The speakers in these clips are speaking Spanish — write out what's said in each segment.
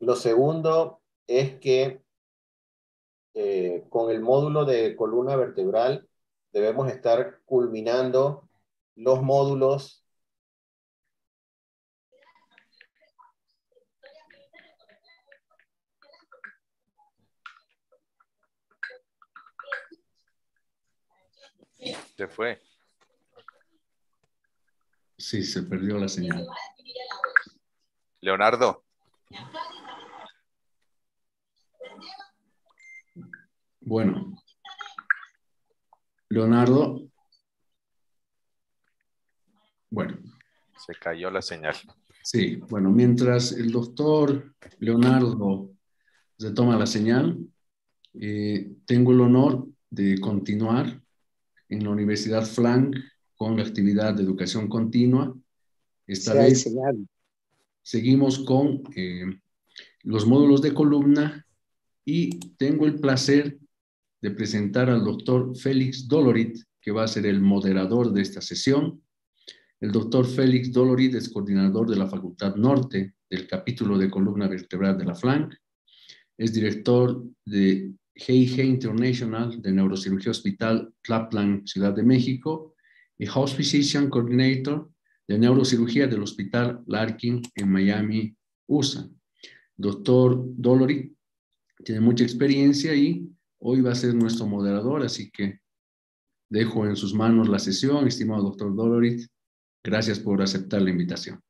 Lo segundo es que eh, con el módulo de columna vertebral debemos estar culminando los módulos Se fue. Sí, se perdió la señal. Leonardo. Bueno, Leonardo. Bueno. Se cayó la señal. Sí, bueno, mientras el doctor Leonardo retoma la señal, eh, tengo el honor de continuar en la Universidad Flank con la actividad de educación continua. Esta vez seguimos con eh, los módulos de columna y tengo el placer de presentar al doctor Félix Dolorit, que va a ser el moderador de esta sesión. El doctor Félix Dolorit es coordinador de la Facultad Norte del capítulo de columna vertebral de la FLANC. Es director de GIG International de Neurocirugía Hospital laplan Ciudad de México, y House Physician Coordinator de Neurocirugía del Hospital Larkin en Miami, USA. Doctor Dolorit tiene mucha experiencia y hoy va a ser nuestro moderador, así que dejo en sus manos la sesión, estimado doctor Dolorit. Gracias por aceptar la invitación.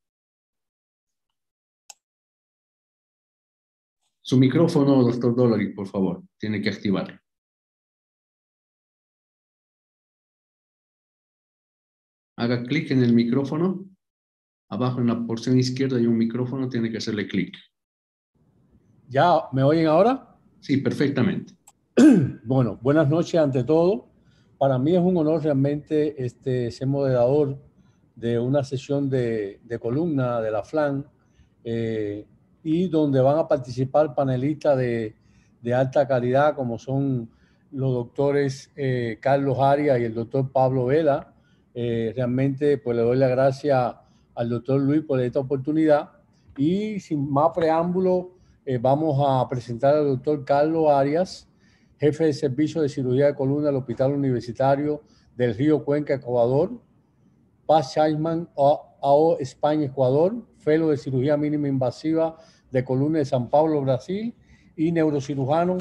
Su micrófono, doctor Dolorit, por favor, tiene que activarlo. Haga clic en el micrófono. Abajo en la porción izquierda hay un micrófono, tiene que hacerle clic. ¿Ya me oyen ahora? Sí, perfectamente. Bueno, buenas noches ante todo. Para mí es un honor realmente este, ser moderador de una sesión de, columna de la FLAN eh, y donde van a participar panelistas de, alta calidad como son los doctores eh, Carlos Arias y el doctor Pablo Vela. Eh, realmente pues le doy la gracia al doctor Luis por esta oportunidad y sin más preámbulo vamos a presentar al doctor Carlos Arias jefe de servicio de cirugía de columna del Hospital Universitario del Río Cuenca, Ecuador, Paz Scheinman, AO España, Ecuador, Fellow de Cirugía Mínima Invasiva de Columna de San Pablo, Brasil, y neurocirujano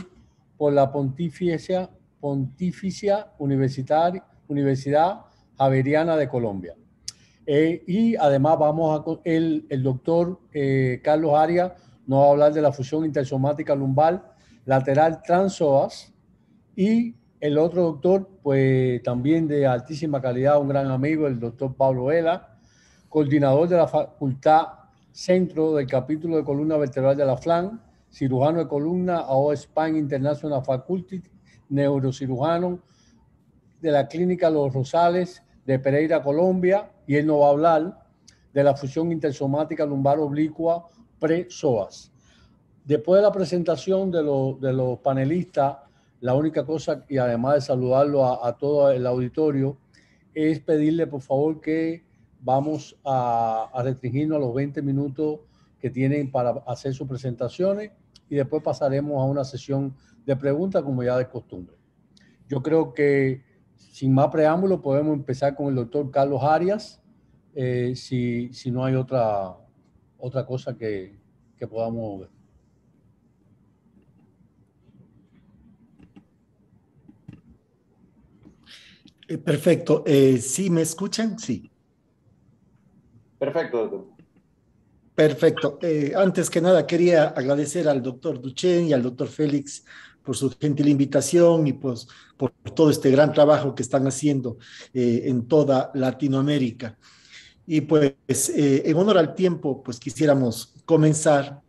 por la Pontificia, Pontificia Universidad Javeriana de Colombia. Eh, y además vamos a, el, doctor eh, Carlos Arias nos va a hablar de la fusión intersomática lumbar lateral transoas, y el otro doctor, pues también de altísima calidad, un gran amigo, el doctor Pablo Vela, coordinador de la Facultad Centro del capítulo de columna vertebral de la FLAN, cirujano de columna, AO Spine International Faculty, neurocirujano de la Clínica Los Rosales de Pereira, Colombia, y él nos va a hablar de la fusión intersomática lumbar oblicua pre-SOAS. Después de la presentación de, los panelistas, la única cosa, y además de saludarlo a, todo el auditorio, es pedirle por favor que vamos a, restringirnos a los 20 minutos que tienen para hacer sus presentaciones y después pasaremos a una sesión de preguntas como ya de costumbre. Yo creo que sin más preámbulo podemos empezar con el doctor Carlos Arias, eh, si, no hay otra, otra cosa que, que podamos ver. Eh, perfecto. Eh, ¿Sí me escuchan? Sí. Perfecto, doctor. Perfecto. Eh, antes que nada, quería agradecer al doctor Duchen y al doctor Félix por su gentil invitación y pues por todo este gran trabajo que están haciendo en toda Latinoamérica. Y pues en honor al tiempo, pues quisiéramos comenzar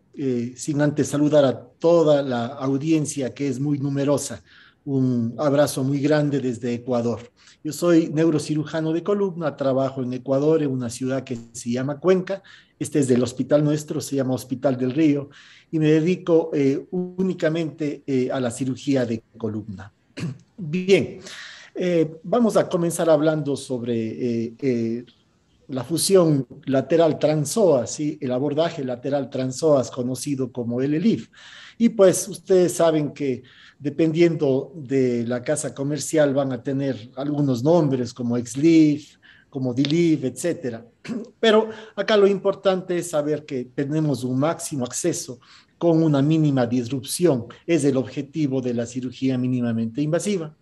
sin antes saludar a toda la audiencia que es muy numerosa un abrazo muy grande desde Ecuador. Yo soy neurocirujano de columna, trabajo en Ecuador, en una ciudad que se llama Cuenca. Este es del hospital nuestro, se llama Hospital del Río, y me dedico eh, únicamente eh, a la cirugía de columna. Bien, eh, vamos a comenzar hablando sobre la fusión lateral transoas, el abordaje lateral transoas conocido como el ELIF. Y pues ustedes saben que dependiendo de la casa comercial van a tener algunos nombres como Exleaf, como Delive, etc. Pero acá lo importante es saber que tenemos un máximo acceso con una mínima disrupción. Es el objetivo de la cirugía mínimamente invasiva.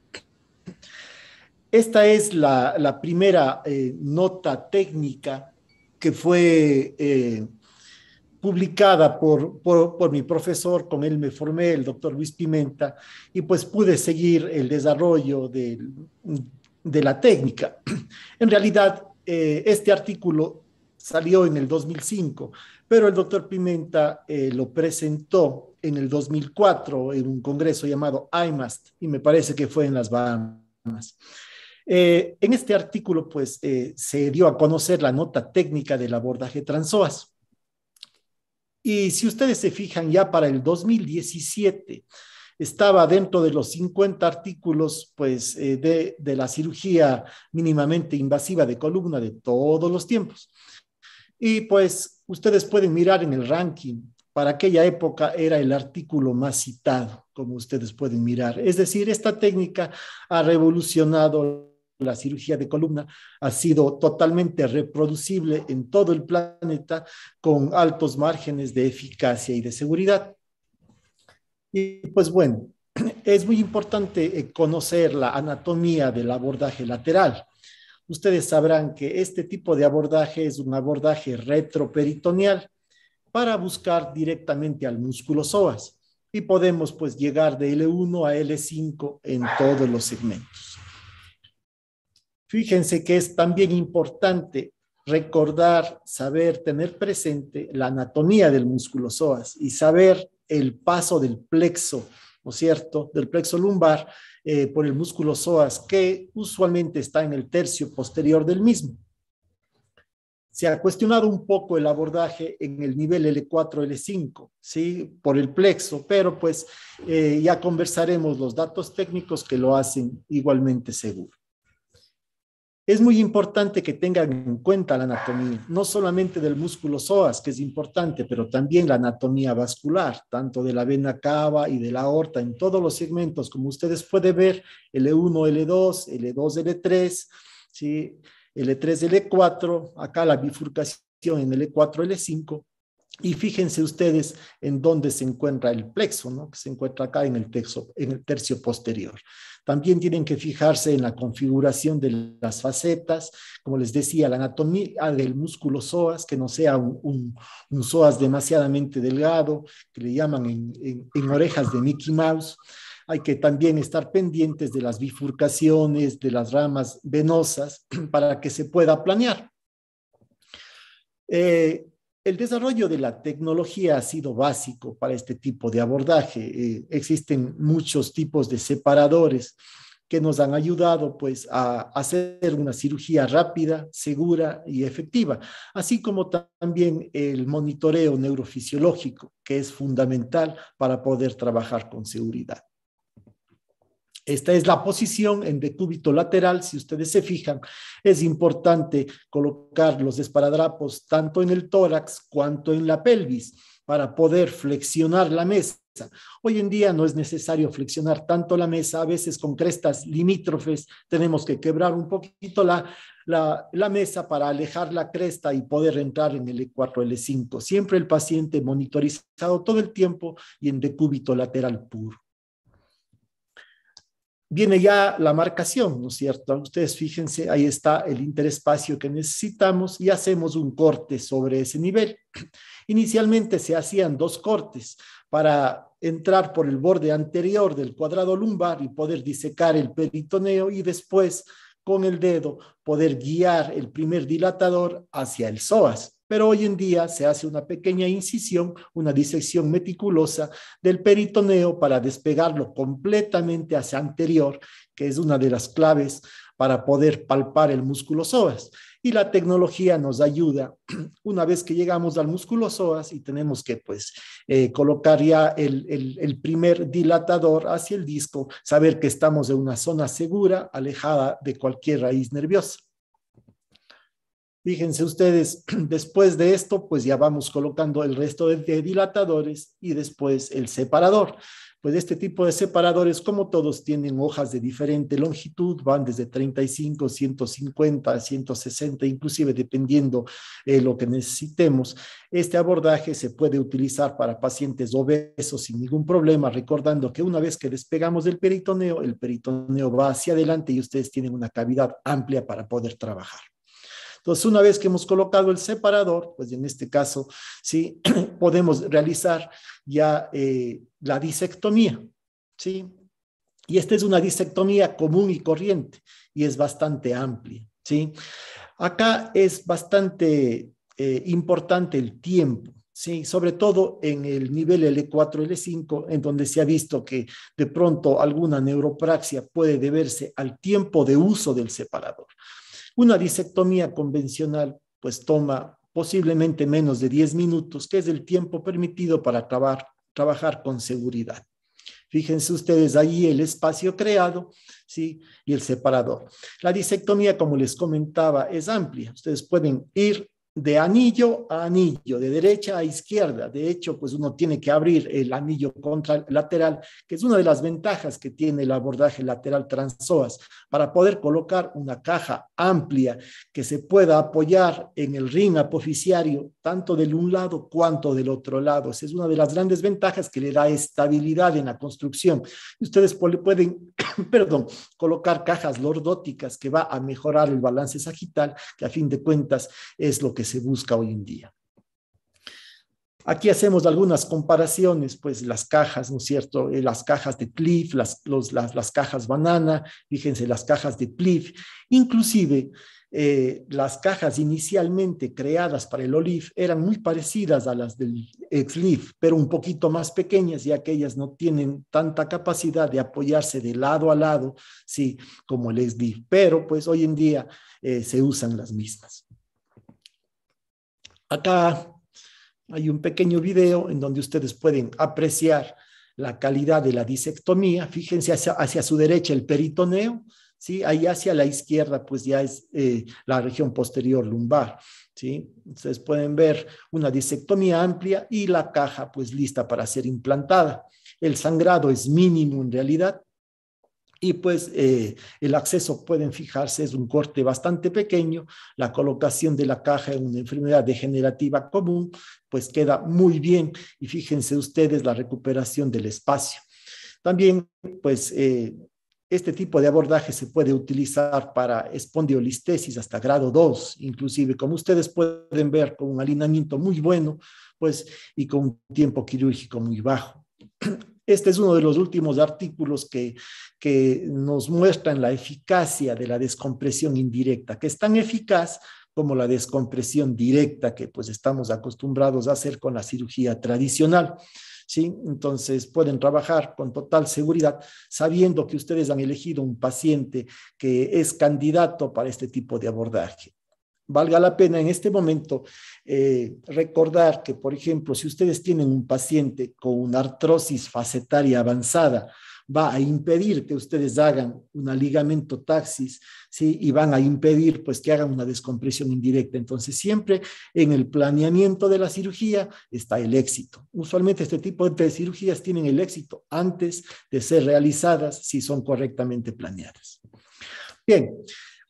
Esta es la, primera eh, nota técnica que fue eh, publicada por, mi profesor, con él me formé, el doctor Luis Pimenta, y pues pude seguir el desarrollo de, la técnica. En realidad, eh, este artículo salió en el 2005, pero el doctor Pimenta eh, lo presentó en el 2004 en un congreso llamado IMAST, y me parece que fue en las Bahamas. Eh, en este artículo, pues, se dio a conocer la nota técnica del abordaje transoas y si ustedes se fijan ya para el 2017, estaba dentro de los 50 artículos pues, eh, de, de, la cirugía mínimamente invasiva de columna de todos los tiempos. Y pues ustedes pueden mirar en el ranking, para aquella época era el artículo más citado, como ustedes pueden mirar. Es decir, esta técnica ha revolucionado la cirugía de columna ha sido totalmente reproducible en todo el planeta con altos márgenes de eficacia y de seguridad. Y pues bueno, es muy importante eh, conocer la anatomía del abordaje lateral. Ustedes sabrán que este tipo de abordaje es un abordaje retroperitoneal para buscar directamente al músculo psoas y podemos pues llegar de L1 a L5 en todos los segmentos. Fíjense que es también importante recordar, saber, tener presente la anatomía del músculo psoas y saber el paso del plexo, ¿no es cierto?, del plexo lumbar eh, por el músculo psoas, que usualmente está en el tercio posterior del mismo. Se ha cuestionado un poco el abordaje en el nivel L4, L5, ¿sí? Por el plexo, pero pues eh, ya conversaremos los datos técnicos que lo hacen igualmente seguro. Es muy importante que tengan en cuenta la anatomía, no solamente del músculo psoas, que es importante, pero también la anatomía vascular, tanto de la vena cava y de la aorta, en todos los segmentos, como ustedes pueden ver, L1, L2, L2, L3, ¿sí? L3, L4, acá la bifurcación en L4, L5, y fíjense ustedes en dónde se encuentra el plexo, ¿no? que se encuentra acá en el, tercio, en el tercio posterior. También tienen que fijarse en la configuración de las facetas, como les decía, la anatomía del músculo psoas, que no sea un, un, psoas demasiadamente delgado, que le llaman en, orejas de Mickey Mouse hay que también estar pendientes de las bifurcaciones, de las ramas venosas, para que se pueda planear. Eh, el desarrollo de la tecnología ha sido básico para este tipo de abordaje. Eh, existen muchos tipos de separadores que nos han ayudado pues a hacer una cirugía rápida, segura y efectiva, así como también el monitoreo neurofisiológico, que es fundamental para poder trabajar con seguridad. Esta es la posición en decúbito lateral. Si ustedes se fijan, es importante colocar los esparadrapos tanto en el tórax cuanto en la pelvis para poder flexionar la mesa. Hoy en día no es necesario flexionar tanto la mesa, a veces con crestas limítrofes tenemos que quebrar un poquito la, la, mesa para alejar la cresta y poder entrar en el e 4 L5. Siempre el paciente monitorizado todo el tiempo y en decúbito lateral puro viene ya la marcación, ¿no es cierto? Ustedes fíjense, ahí está el interespacio que necesitamos y hacemos un corte sobre ese nivel. Inicialmente se hacían dos cortes para entrar por el borde anterior del cuadrado lumbar y poder disecar el peritoneo y después con el dedo poder guiar el primer dilatador hacia el psoas. Pero hoy en día se hace una pequeña incisión, una disección meticulosa del peritoneo para despegarlo completamente hacia anterior, que es una de las claves para poder palpar el músculo psoas. Y la tecnología nos ayuda una vez que llegamos al músculo psoas y tenemos que pues eh, colocar ya el, primer dilatador hacia el disco, saber que estamos en una zona segura, alejada de cualquier raíz nerviosa. Fíjense ustedes, después de esto, pues ya vamos colocando el resto de dilatadores y después el separador. Pues este tipo de separadores, como todos, tienen hojas de diferente longitud, van desde 35, 150, 160, inclusive dependiendo de eh, lo que necesitemos. Este abordaje se puede utilizar para pacientes obesos sin ningún problema, recordando que una vez que despegamos del peritoneo, el peritoneo va hacia adelante y ustedes tienen una cavidad amplia para poder trabajar. Entonces, una vez que hemos colocado el separador, pues en este caso, sí, podemos realizar ya eh, la disectomía, sí. Y esta es una disectomía común y corriente y es bastante amplia, sí. Acá es bastante eh, importante el tiempo. Sí, sobre todo en el nivel L4, L5, en donde se ha visto que de pronto alguna neuropraxia puede deberse al tiempo de uso del separador. Una disectomía convencional pues toma posiblemente menos de 10 minutos, que es el tiempo permitido para trabajar con seguridad. Fíjense ustedes ahí el espacio creado, ¿sí? Y el separador. La disectomía, como les comentaba, es amplia. Ustedes pueden ir de anillo a anillo, de derecha a izquierda. De hecho, pues uno tiene que abrir el anillo contralateral, que es una de las ventajas que tiene el abordaje lateral transoas, para poder colocar una caja amplia que se pueda apoyar en el ring apoficiario, tanto del un lado cuanto del otro lado. Esa es una de las grandes ventajas que le da estabilidad en la construcción. Ustedes pueden, perdón, colocar cajas lordóticas que va a mejorar el balance sagital, que a fin de cuentas es lo que se busca hoy en día. Aquí hacemos algunas comparaciones, pues las cajas, ¿no es cierto? Eh, las cajas de Cliff, las, las, cajas banana, fíjense, las cajas de Cliff, inclusive eh, las cajas inicialmente creadas para el Olive eran muy parecidas a las del leaf pero un poquito más pequeñas, ya que ellas no tienen tanta capacidad de apoyarse de lado a lado, sí, como el Exlif, pero pues hoy en día eh, se usan las mismas. Acá hay un pequeño video en donde ustedes pueden apreciar la calidad de la disectomía. Fíjense hacia, su derecha el peritoneo, ¿sí? Ahí hacia la izquierda, pues ya es eh, la región posterior lumbar, ¿sí? Ustedes pueden ver una disectomía amplia y la caja, pues lista para ser implantada. El sangrado es mínimo en realidad, y pues eh, el acceso, pueden fijarse, es un corte bastante pequeño, la colocación de la caja en una enfermedad degenerativa común, pues queda muy bien y fíjense ustedes la recuperación del espacio. También, pues, eh, este tipo de abordaje se puede utilizar para espondiolistesis hasta grado 2, inclusive, como ustedes pueden ver, con un alineamiento muy bueno, pues, y con un tiempo quirúrgico muy bajo. Este es uno de los últimos artículos que, nos muestran la eficacia de la descompresión indirecta, que es tan eficaz como la descompresión directa que pues estamos acostumbrados a hacer con la cirugía tradicional. ¿Sí? Entonces pueden trabajar con total seguridad sabiendo que ustedes han elegido un paciente que es candidato para este tipo de abordaje valga la pena en este momento eh, recordar que, por ejemplo, si ustedes tienen un paciente con una artrosis facetaria avanzada, va a impedir que ustedes hagan una ligamento taxis, ¿sí? Y van a impedir, pues, que hagan una descompresión indirecta. Entonces, siempre en el planeamiento de la cirugía está el éxito. Usualmente este tipo de cirugías tienen el éxito antes de ser realizadas si son correctamente planeadas. Bien,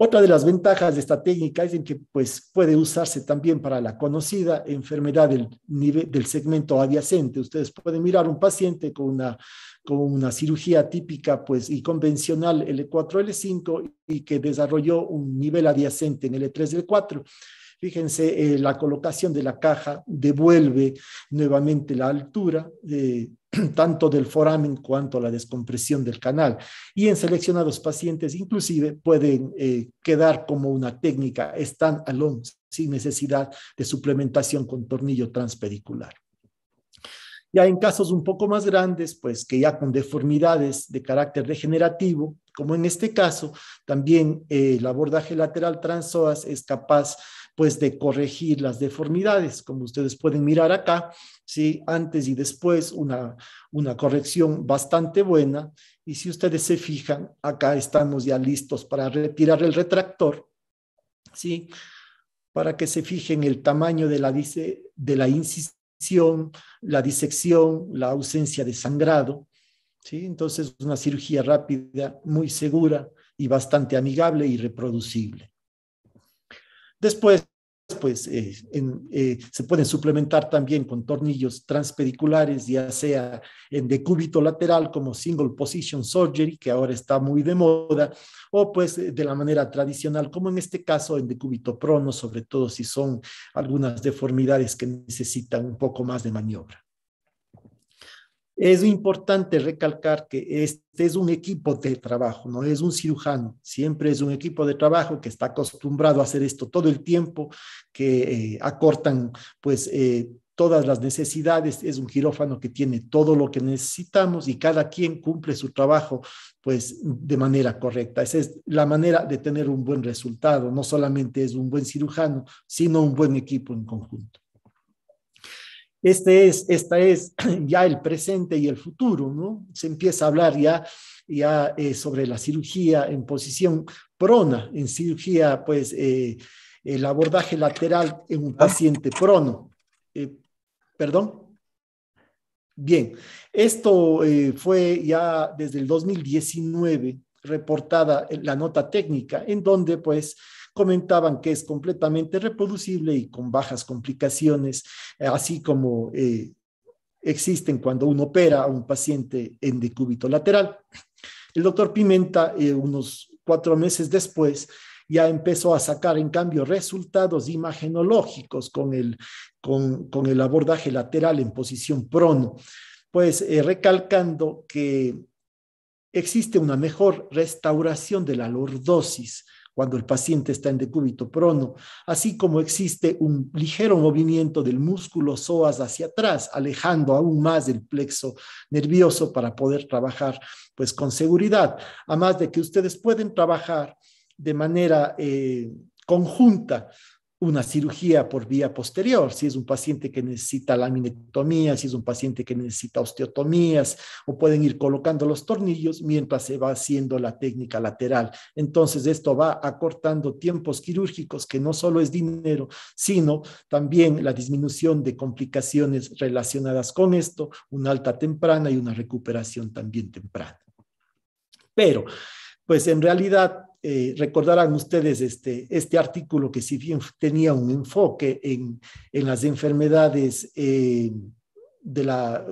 otra de las ventajas de esta técnica es en que pues, puede usarse también para la conocida enfermedad del, nivel, del segmento adyacente. Ustedes pueden mirar un paciente con una, con una cirugía típica pues, y convencional L4-L5 e e y que desarrolló un nivel adyacente en L3-L4. E Fíjense, eh, la colocación de la caja devuelve nuevamente la altura, de eh, tanto del foramen cuanto la descompresión del canal. Y en seleccionados pacientes inclusive pueden eh, quedar como una técnica stand-alone sin necesidad de suplementación con tornillo transpedicular. Ya en casos un poco más grandes, pues que ya con deformidades de carácter degenerativo, como en este caso, también eh, el abordaje lateral transoas es capaz pues de corregir las deformidades, como ustedes pueden mirar acá, ¿sí? antes y después una, corrección bastante buena. Y si ustedes se fijan, acá estamos ya listos para retirar el retractor, ¿sí? para que se fijen el tamaño de la, de la incisión, la disección, la ausencia de sangrado. ¿sí? Entonces, una cirugía rápida, muy segura y bastante amigable y reproducible. Después, pues eh, eh, se pueden suplementar también con tornillos transpediculares, ya sea en decúbito lateral como single position surgery, que ahora está muy de moda, o pues eh, de la manera tradicional, como en este caso en decúbito prono, sobre todo si son algunas deformidades que necesitan un poco más de maniobra. Es importante recalcar que este es un equipo de trabajo, no es un cirujano, siempre es un equipo de trabajo que está acostumbrado a hacer esto todo el tiempo, que eh, acortan pues eh, todas las necesidades, es un quirófano que tiene todo lo que necesitamos y cada quien cumple su trabajo pues de manera correcta. Esa es la manera de tener un buen resultado, no solamente es un buen cirujano, sino un buen equipo en conjunto. Este es, esta es ya el presente y el futuro, ¿no? Se empieza a hablar ya, eh, sobre la cirugía en posición prona, en cirugía, pues, eh, el abordaje lateral en un ah. paciente prono. Eh, ¿Perdón? Bien, esto fue ya desde el 2019 reportada la nota técnica, en donde, pues, comentaban que es completamente reproducible y con bajas complicaciones, así como eh, existen cuando uno opera a un paciente en decúbito lateral. El doctor Pimenta, eh, unos cuatro meses después, ya empezó a sacar, en cambio, resultados imagenológicos con el, abordaje lateral en posición prono, pues eh, recalcando que existe una mejor restauración de la lordosis cuando el paciente está en decúbito prono, así como existe un ligero movimiento del músculo psoas hacia atrás, alejando aún más el plexo nervioso para poder trabajar pues con seguridad, además de que ustedes pueden trabajar de manera eh, conjunta una cirugía por vía posterior, si es un paciente que necesita laminectomía, si es un paciente que necesita osteotomías, o pueden ir colocando los tornillos mientras se va haciendo la técnica lateral. Entonces, esto va acortando tiempos quirúrgicos, que no solo es dinero, sino también la disminución de complicaciones relacionadas con esto, una alta temprana y una recuperación también temprana. Pero, pues en realidad eh, recordarán ustedes este, este artículo que si bien tenía un enfoque en, las enfermedades eh, de la,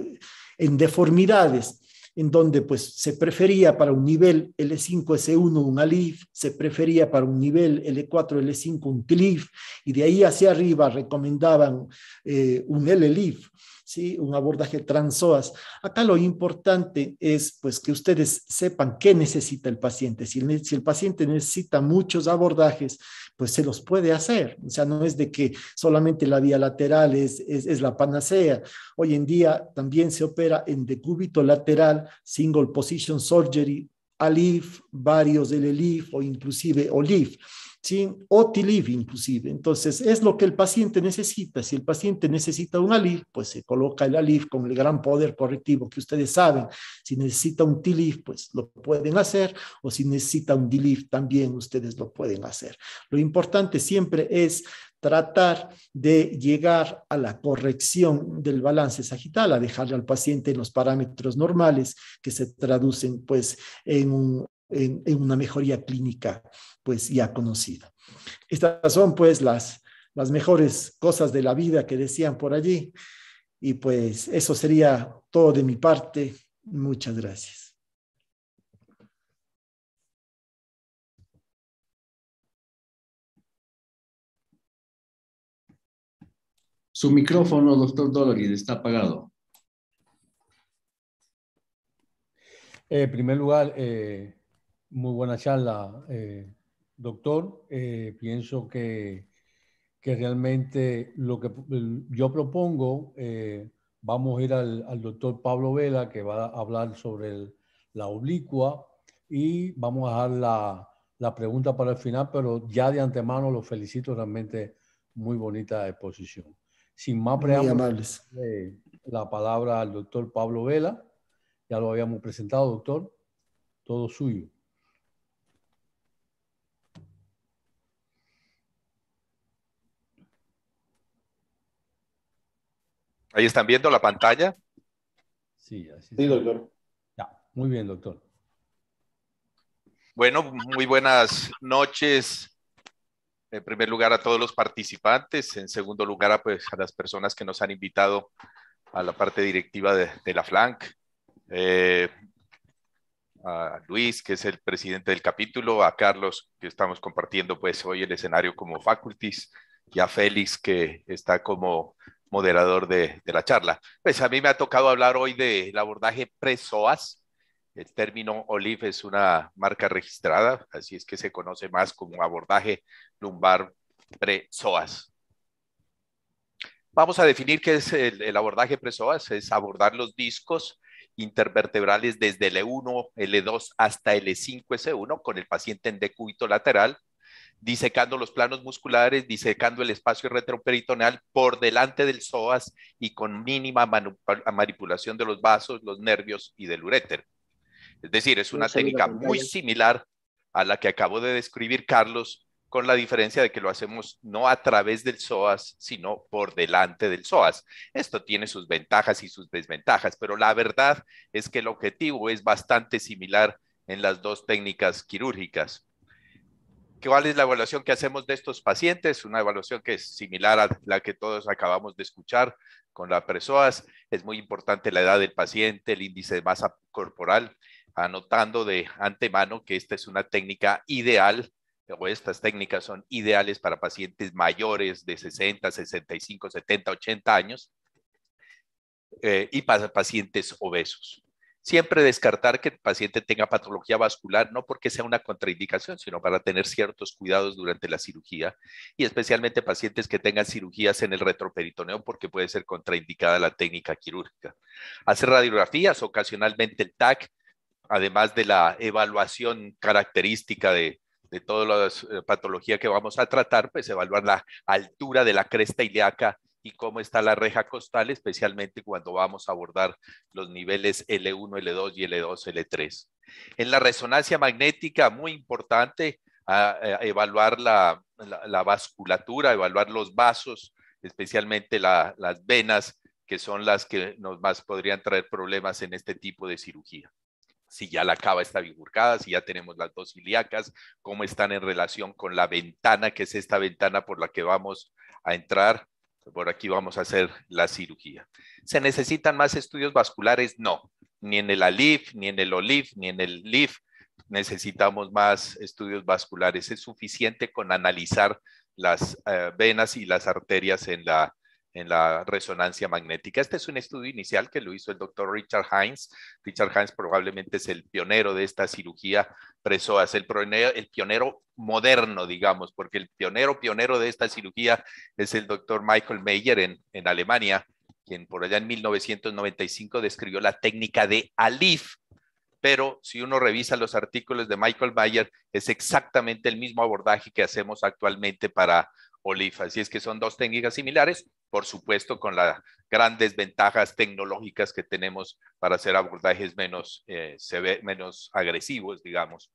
en deformidades, en donde pues se prefería para un nivel L5S1 un ALIF, se prefería para un nivel L4L5 un TLIF, y de ahí hacia arriba recomendaban eh, un LLIF. ¿sí? un abordaje transoas. Acá lo importante es pues, que ustedes sepan qué necesita el paciente. Si el, paciente necesita muchos abordajes, pues se los puede hacer. O sea, no es de que solamente la vía lateral es, es la panacea. Hoy en día también se opera en decúbito lateral, single position surgery, alif, varios del elif o inclusive olif, ¿sí? o tilif inclusive. Entonces, es lo que el paciente necesita. Si el paciente necesita un alif, pues se coloca el alif con el gran poder correctivo que ustedes saben. Si necesita un tilif, pues lo pueden hacer, o si necesita un dilif, también ustedes lo pueden hacer. Lo importante siempre es tratar de llegar a la corrección del balance sagital, a dejarle al paciente los parámetros normales que se traducen pues en, en una mejoría clínica pues ya conocida. Estas son pues las, las mejores cosas de la vida que decían por allí y pues eso sería todo de mi parte. Muchas gracias. Su micrófono, doctor Dolores, está apagado. Eh, en primer lugar, eh, muy buena charla, eh, doctor. pienso que, realmente lo que yo propongo, vamos a ir al, doctor Pablo Vela, que va a hablar sobre la oblicua, y vamos a dejar la, la pregunta para el final, pero ya de antemano lo felicito realmente. Muy bonita exposición. Sin más preámbulos, la palabra al doctor Pablo Vela. Ya lo habíamos presentado, doctor. Todo suyo. Ahí están viendo la pantalla. Sí, así sí, doctor. Ya, muy bien, doctor. Bueno, muy buenas noches en primer lugar a todos los participantes, en segundo lugar a, pues, a las personas que nos han invitado a la parte directiva de, la FLANC, eh, a Luis, que es el presidente del capítulo, a Carlos, que estamos compartiendo pues hoy el escenario como faculties, y a Félix, que está como moderador de, la charla. Pues a mí me ha tocado hablar hoy del abordaje presoas. soas el término OLIF es una marca registrada, así es que se conoce más como abordaje lumbar pre soas Vamos a definir qué es el, abordaje pre soas es abordar los discos intervertebrales desde L1, e L2 hasta L5, e S1 con el paciente en decúbito lateral, disecando los planos musculares, disecando el espacio retroperitoneal por delante del psoas y con mínima manipulación de los vasos, los nervios y del uréter. Es decir, es una técnica muy similar a la que acabo de describir, Carlos, con la diferencia de que lo hacemos no a través del psoas, sino por delante del psoas. Esto tiene sus ventajas y sus desventajas, pero la verdad es que el objetivo es bastante similar en las dos técnicas quirúrgicas. ¿Cuál es la evaluación que hacemos de estos pacientes? Una evaluación que es similar a la que todos acabamos de escuchar con la PRESOAS. Es muy importante la edad del paciente, el índice de masa corporal, anotando de antemano que esta es una técnica ideal o estas técnicas son ideales para pacientes mayores de 60, 65, 70, 80 años eh, y para pacientes obesos. Siempre descartar que el paciente tenga patología vascular, no porque sea una contraindicación, sino para tener ciertos cuidados durante la cirugía y especialmente pacientes que tengan cirugías en el retroperitoneo porque puede ser contraindicada la técnica quirúrgica. Hacer radiografías, ocasionalmente el TAC, además de la evaluación característica de, toda todas las eh, patologías que vamos a tratar, pues evaluar la altura de la cresta ilíaca y cómo está la reja costal, especialmente cuando vamos a abordar los niveles L1, L2 y L2, L3. En la resonancia magnética, muy importante, evaluar la, vasculatura, evaluar los vasos, especialmente las venas, que son las que nos más podrían traer problemas en este tipo de cirugía si ya la cava está bifurcada, si ya tenemos las dos ilíacas, cómo están en relación con la ventana, que es esta ventana por la que vamos a entrar. Por aquí vamos a hacer la cirugía. ¿Se necesitan más estudios vasculares? No, ni en el ALIF, ni en el OLIF, ni en el LIF necesitamos más estudios vasculares. Es suficiente con analizar las eh, venas y las arterias en la, en la resonancia magnética. Este es un estudio inicial que lo hizo el doctor Richard heinz Richard heinz probablemente es el pionero de esta cirugía presoas, el pionero, el pionero moderno, digamos, porque el pionero, pionero de esta cirugía es el doctor Michael Mayer en, en Alemania, quien por allá en 1995 describió la técnica de ALIF, pero si uno revisa los artículos de Michael Mayer, es exactamente el mismo abordaje que hacemos actualmente para OLIF. Así es que son dos técnicas similares, por supuesto con las grandes ventajas tecnológicas que tenemos para hacer abordajes menos, eh, menos agresivos, digamos.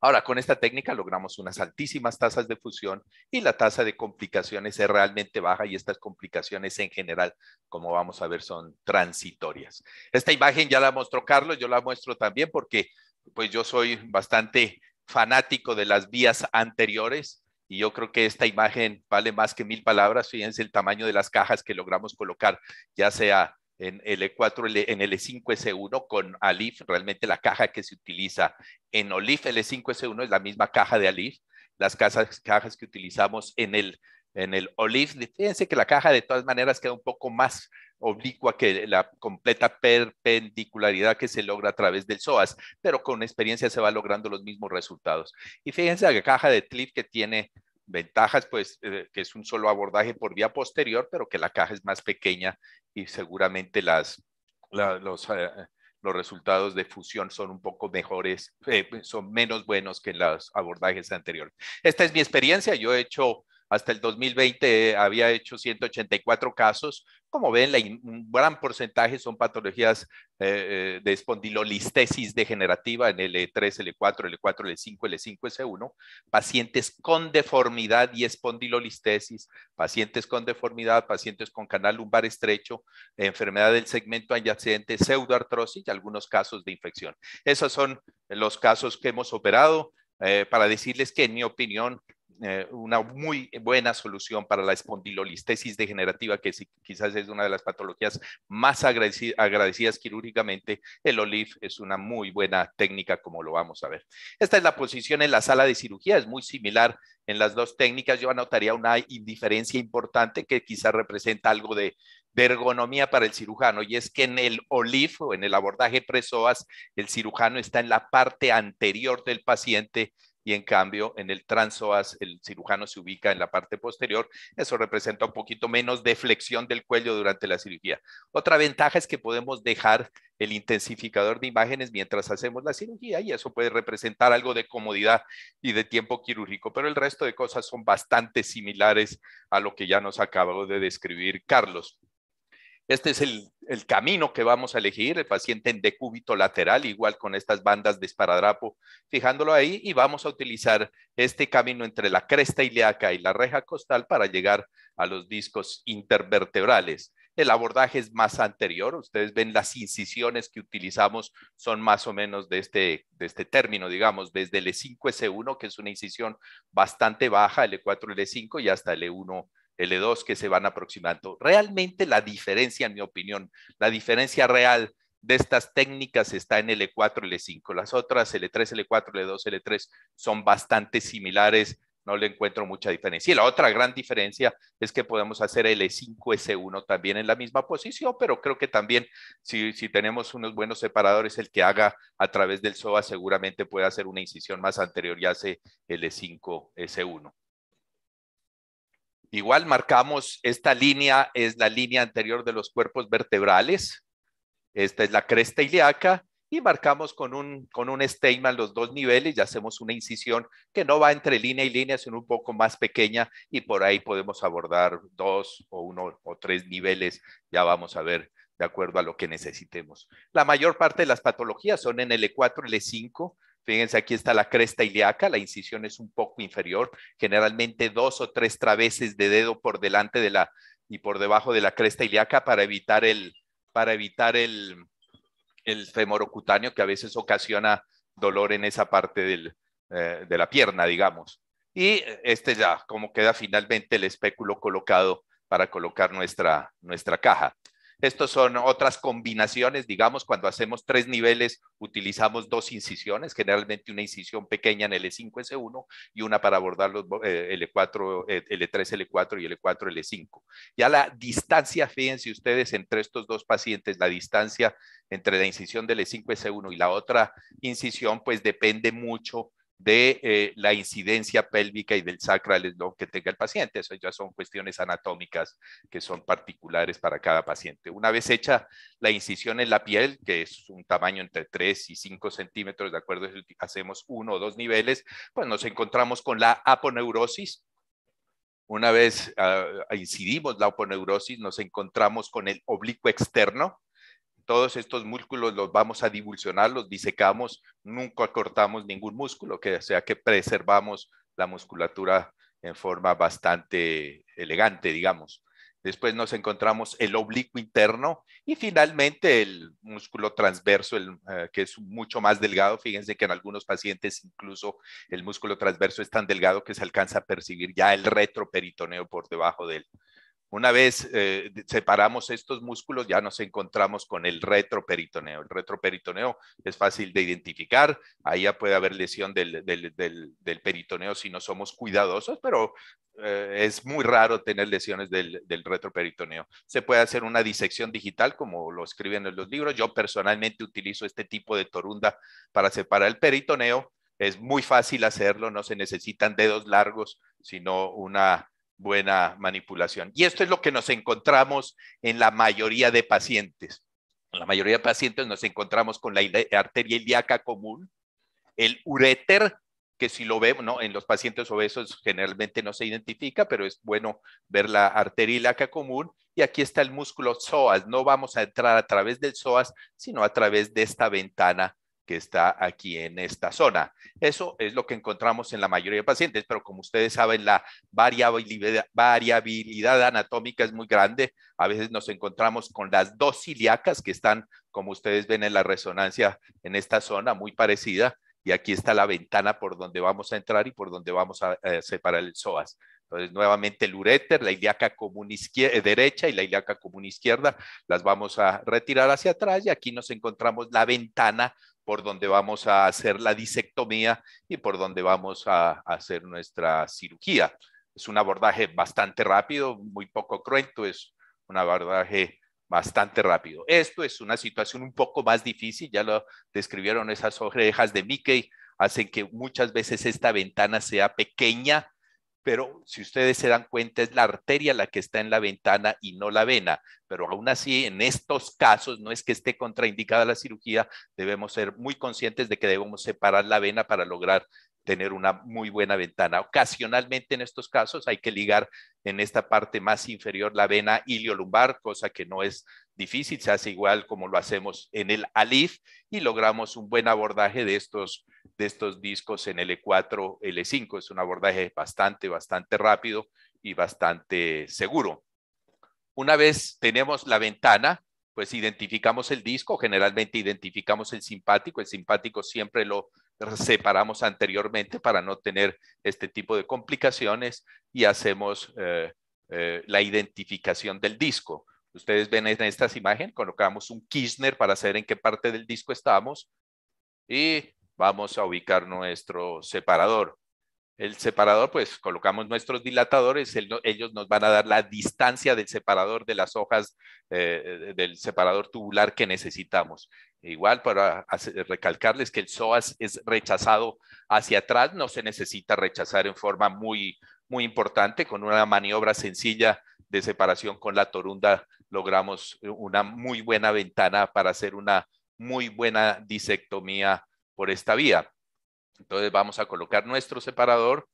Ahora, con esta técnica logramos unas altísimas tasas de fusión y la tasa de complicaciones es realmente baja y estas complicaciones en general, como vamos a ver, son transitorias. Esta imagen ya la mostró Carlos, yo la muestro también porque pues yo soy bastante fanático de las vías anteriores y yo creo que esta imagen vale más que mil palabras. Fíjense el tamaño de las cajas que logramos colocar, ya sea en L4, e e, en L5S1 e con Alif, realmente la caja que se utiliza en Olif L5S1 es la misma caja de Alif, las cajas, cajas que utilizamos en el en el Olive. Fíjense que la caja de todas maneras queda un poco más oblicua que la completa perpendicularidad que se logra a través del SOAS, pero con experiencia se va logrando los mismos resultados. Y fíjense la caja de Cliff que tiene ventajas, pues eh, que es un solo abordaje por vía posterior, pero que la caja es más pequeña y seguramente las, los, eh, los resultados de fusión son un poco mejores, eh, son menos buenos que los abordajes anteriores. Esta es mi experiencia, yo he hecho hasta el 2020 eh, había hecho 184 casos. Como ven, un gran porcentaje son patologías eh, eh, de espondilolistesis degenerativa en L3, L4, L4, L5, L5, S1. Pacientes con deformidad y espondilolistesis, pacientes con deformidad, pacientes con canal lumbar estrecho, enfermedad del segmento adyacente, pseudoartrosis y algunos casos de infección. Esos son los casos que hemos operado. para decirles que en mi opinión eh, una muy buena solución para la espondilolistesis degenerativa, que quizás es una de las patologías más agradecidas quirúrgicamente. El OLIF es una muy buena técnica, como lo vamos a ver. Esta es la posición en la sala de cirugía, es muy similar en las dos técnicas. Yo anotaría una indiferencia importante que quizás representa algo de, de ergonomía para el cirujano, y es que en el OLIF o en el abordaje PRESOAS, el cirujano está en la parte anterior del paciente y en cambio en el transoas el cirujano se ubica en la parte posterior. Eso representa un poquito menos de flexión del cuello durante la cirugía. Otra ventaja es que podemos dejar el intensificador de imágenes mientras hacemos la cirugía y eso puede representar algo de comodidad y de tiempo quirúrgico, pero el resto de cosas son bastante similares a lo que ya nos acabó de describir Carlos. Este es el, camino que vamos a elegir, el paciente en decúbito lateral, igual con estas bandas de esparadrapo, fijándolo ahí, y vamos a utilizar este camino entre la cresta ilíaca y la reja costal para llegar a los discos intervertebrales. El abordaje es más anterior, ustedes ven las incisiones que utilizamos son más o menos de este, de este término, digamos, desde l 5 s 1 que es una incisión bastante baja, l 4 l 5 y hasta el 1 e L2 que se van aproximando. Realmente la diferencia, en mi opinión, la diferencia real de estas técnicas está en L4, L5. Las otras, L3, L4, L2, L3, son bastante similares. No le encuentro mucha diferencia. Y la otra gran diferencia es que podemos hacer L5, S1 también en la misma posición, pero creo que también si, si tenemos unos buenos separadores, el que haga a través del SOA seguramente puede hacer una incisión más anterior y hace L5, S1. Igual marcamos esta línea, es la línea anterior de los cuerpos vertebrales. Esta es la cresta ilíaca y marcamos con un, con un los dos niveles y hacemos una incisión que no va entre línea y línea, sino un poco más pequeña y por ahí podemos abordar dos o uno o tres niveles. Ya vamos a ver de acuerdo a lo que necesitemos. La mayor parte de las patologías son en L4, e L5, Fíjense, aquí está la cresta ilíaca, la incisión es un poco inferior, generalmente dos o tres traveses de dedo por delante de la y por debajo de la cresta ilíaca para evitar el, para evitar el, el femorocutáneo que a veces ocasiona dolor en esa parte del, eh, de la pierna, digamos. Y este ya, como queda finalmente el espéculo colocado para colocar nuestra, nuestra caja. Estos son otras combinaciones, digamos, cuando hacemos tres niveles utilizamos dos incisiones, generalmente una incisión pequeña en L5, e S1 y una para abordar los L4, L3, L4 y L4, L5. Ya la distancia, fíjense ustedes, entre estos dos pacientes, la distancia entre la incisión de L5, S1 y la otra incisión, pues depende mucho de eh, la incidencia pélvica y del sacral lo que tenga el paciente. Eso ya son cuestiones anatómicas que son particulares para cada paciente. Una vez hecha la incisión en la piel, que es un tamaño entre 3 y 5 centímetros, de acuerdo, hacemos uno o dos niveles, pues nos encontramos con la aponeurosis, una vez ah, incidimos la aponeurosis, nos encontramos con el oblicuo externo, todos estos músculos los vamos a divulsionar, los disecamos, nunca cortamos ningún músculo, que o sea que preservamos la musculatura en forma bastante elegante, digamos. Después nos encontramos el oblicuo interno y finalmente el músculo transverso, eh, que es mucho más delgado. Fíjense que en algunos pacientes incluso el músculo transverso es tan delgado que se alcanza a percibir ya el retroperitoneo por debajo del, una vez eh, separamos estos músculos, ya nos encontramos con el retroperitoneo. El retroperitoneo es fácil de identificar. Ahí ya puede haber lesión del, del, peritoneo si no somos cuidadosos, pero eh, es muy raro tener lesiones del, retroperitoneo. Se puede hacer una disección digital, como lo escriben en los libros. Yo personalmente utilizo este tipo de torunda para separar el peritoneo. Es muy fácil hacerlo, no se necesitan dedos largos, sino una buena manipulación. Y esto es lo que nos encontramos en la mayoría de pacientes. En la mayoría de pacientes nos encontramos con la arteria ilíaca común, el uréter, que si lo vemos, ¿no? en los pacientes obesos generalmente no se identifica, pero es bueno ver la arteria ilíaca común. Y aquí está el músculo psoas. No vamos a entrar a través del psoas, sino a través de esta ventana está aquí en esta zona. Eso es lo que encontramos en la mayoría de pacientes, pero como ustedes saben, la variabilidad, anatómica es muy grande. A veces nos encontramos con las dos ilíacas que están, como ustedes ven en la resonancia, en esta zona muy parecida. Y aquí está la ventana por donde vamos a entrar y por donde vamos a eh, separar el psoas. Entonces, nuevamente el uréter, la ilíaca común eh, derecha y la ilíaca común izquierda, las vamos a retirar hacia atrás y aquí nos encontramos la ventana por donde vamos a hacer la disectomía y por donde vamos a, hacer nuestra cirugía. Es un abordaje bastante rápido, muy poco cruento, es un abordaje bastante rápido. Esto es una situación un poco más difícil, ya lo describieron esas orejas de Mickey, hacen que muchas veces esta ventana sea pequeña pero si ustedes se dan cuenta es la arteria la que está en la ventana y no la vena, pero aún así en estos casos no es que esté contraindicada la cirugía, debemos ser muy conscientes de que debemos separar la vena para lograr tener una muy buena ventana. Ocasionalmente en estos casos hay que ligar en esta parte más inferior la vena iliolumbar, cosa que no es difícil, se hace igual como lo hacemos en el Alif y logramos un buen abordaje de estos, de estos discos en L4, e L5. E es un abordaje bastante, bastante rápido y bastante seguro. Una vez tenemos la ventana, pues identificamos el disco, generalmente identificamos el simpático, el simpático siempre lo separamos anteriormente para no tener este tipo de complicaciones y hacemos eh, eh, la identificación del disco. Ustedes ven en estas imágenes, colocamos un Kirchner para saber en qué parte del disco estamos y vamos a ubicar nuestro separador. El separador, pues colocamos nuestros dilatadores, ellos nos van a dar la distancia del separador de las hojas eh, eh, del separador tubular que necesitamos. Igual para recalcarles que el psoas es rechazado hacia atrás, no se necesita rechazar en forma muy, muy importante, con una maniobra sencilla de separación con la torunda logramos eh, una muy buena ventana para hacer una muy buena disectomía por esta vía. Entonces vamos a colocar nuestro separador.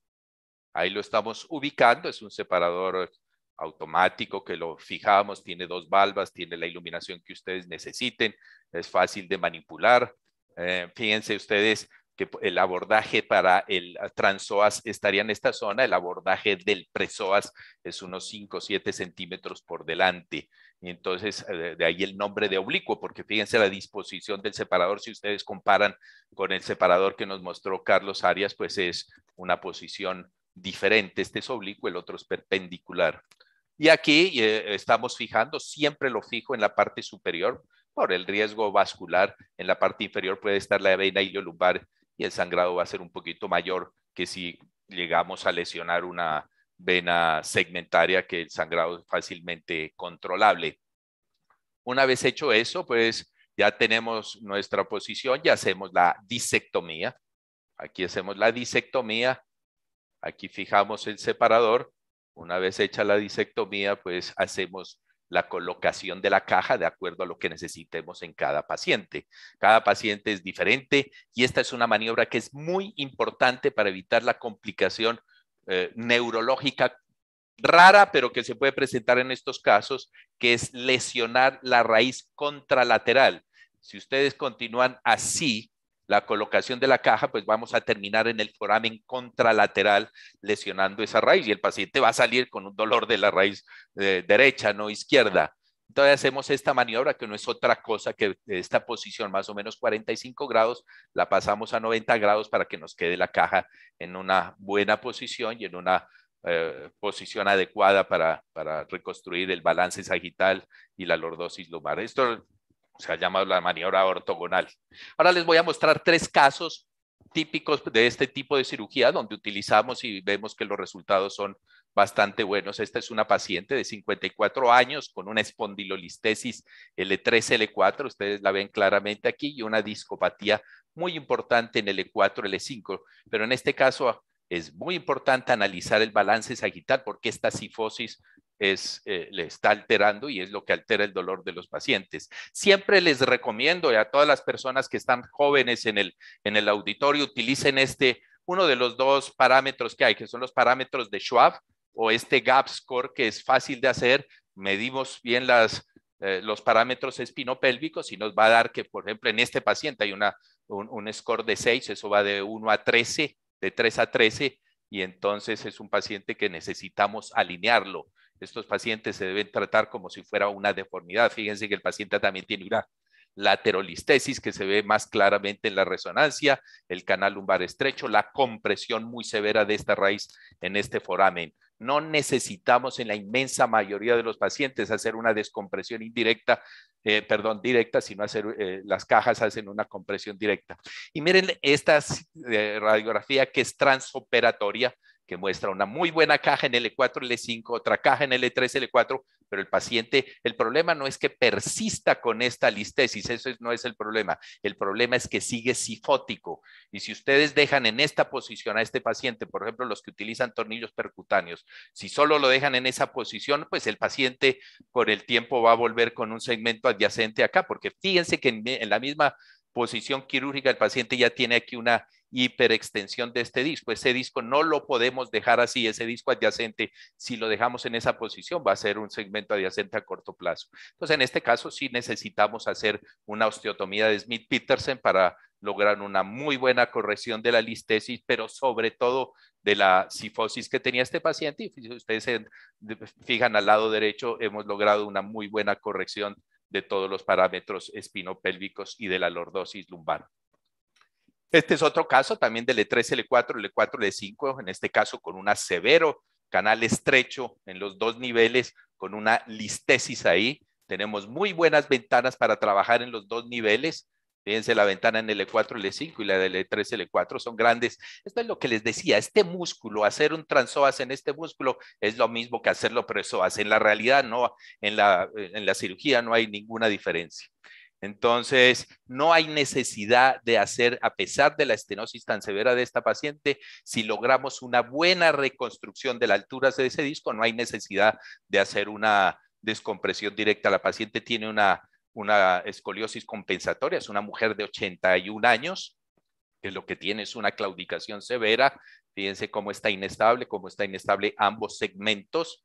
Ahí lo estamos ubicando. Es un separador automático que lo fijamos. Tiene dos valvas, tiene la iluminación que ustedes necesiten. Es fácil de manipular. Eh, fíjense ustedes que el abordaje para el ah, transoas estaría en esta zona, el abordaje del presoas es unos 5 o 7 centímetros por delante. Y entonces, eh, de ahí el nombre de oblicuo, porque fíjense la disposición del separador, si ustedes comparan con el separador que nos mostró Carlos Arias, pues es una posición diferente. Este es oblicuo, el otro es perpendicular. Y aquí eh, estamos fijando, siempre lo fijo en la parte superior por el riesgo vascular. En la parte inferior puede estar la vena lumbar y el sangrado va a ser un poquito mayor que si llegamos a lesionar una, vena segmentaria que el sangrado es fácilmente controlable. Una vez hecho eso, pues ya tenemos nuestra posición y hacemos la disectomía. Aquí hacemos la disectomía, aquí fijamos el separador. Una vez hecha la disectomía, pues hacemos la colocación de la caja de acuerdo a lo que necesitemos en cada paciente. Cada paciente es diferente y esta es una maniobra que es muy importante para evitar la complicación eh, neurológica rara, pero que se puede presentar en estos casos, que es lesionar la raíz contralateral. Si ustedes continúan así, la colocación de la caja, pues vamos a terminar en el foramen contralateral lesionando esa raíz y el paciente va a salir con un dolor de la raíz eh, derecha, no izquierda. Entonces hacemos esta maniobra que no es otra cosa que esta posición más o menos 45 grados, la pasamos a 90 grados para que nos quede la caja en una buena posición y en una eh, posición adecuada para, para, reconstruir el balance sagital y la lordosis lumbar. Esto se ha llamado la maniobra ortogonal. Ahora les voy a mostrar tres casos típicos de este tipo de cirugía donde utilizamos y vemos que los resultados son bastante buenos. Esta es una paciente de 54 años con una espondilolistesis L3, L4, ustedes la ven claramente aquí, y una discopatía muy importante en L4, L5, pero en este caso es muy importante analizar el balance sagital porque esta sifosis es, eh, le está alterando y es lo que altera el dolor de los pacientes. Siempre les recomiendo a todas las personas que están jóvenes en el, en el auditorio, utilicen este, uno de los dos parámetros que hay, que son los parámetros de Schwab, o este gap score que es fácil de hacer, medimos bien eh, los parámetros espinopélvicos y nos va a dar que, por ejemplo, en este paciente hay un, un, score de 6, eso va de 1 a 13, de 3 a 13, y entonces es un paciente que necesitamos alinearlo. Estos pacientes se deben tratar como si fuera una deformidad. Fíjense que el paciente también tiene una laterolistesis que se ve más claramente en la resonancia, el canal lumbar estrecho, la compresión muy severa de esta raíz en este foramen. No necesitamos en la inmensa mayoría de los pacientes hacer una descompresión indirecta, eh, perdón, directa, sino hacer, eh, las cajas hacen una compresión directa. Y miren esta eh, radiografía que es transoperatoria, que muestra una muy buena caja en L4, L5, otra caja en L3, L4, pero el paciente, el problema no es que persista con esta listesis, eso no es el problema, el problema es que sigue sifótico. Y si ustedes dejan en esta posición a este paciente, por ejemplo, los que utilizan tornillos percutáneos, si solo lo dejan en esa posición, pues el paciente por el tiempo va a volver con un segmento adyacente acá, porque fíjense que en la misma posición quirúrgica el paciente ya tiene aquí una hiperextensión de este disco. Ese disco no lo podemos dejar así, ese disco adyacente, si lo dejamos en esa posición, va a ser un segmento adyacente a corto plazo. Entonces, en este caso, sí necesitamos hacer una osteotomía de smith petersen para lograr una muy buena corrección de la listesis, pero sobre todo de la sifosis que tenía este paciente. Y si ustedes se fijan al lado derecho, hemos logrado una muy buena corrección de todos los parámetros espinopélvicos y de la lordosis lumbar. Este es otro caso también del E3, L4, L4, L5, en este caso con un severo canal estrecho en los dos niveles, con una listesis ahí. Tenemos muy buenas ventanas para trabajar en los dos niveles. Fíjense, la ventana en el e 4 L5 y la del e 3 L4 son grandes. Esto es lo que les decía, este músculo, hacer un transoas en este músculo es lo mismo que hacerlo presoas. En la realidad, no, en la cirugía no hay ninguna diferencia. Entonces, no hay necesidad de hacer, a pesar de la estenosis tan severa de esta paciente, si logramos una buena reconstrucción de la altura de ese disco, no hay necesidad de hacer una descompresión directa. La paciente tiene una, una escoliosis compensatoria, es una mujer de 81 años, que lo que tiene es una claudicación severa. Fíjense cómo está inestable, cómo está inestable ambos segmentos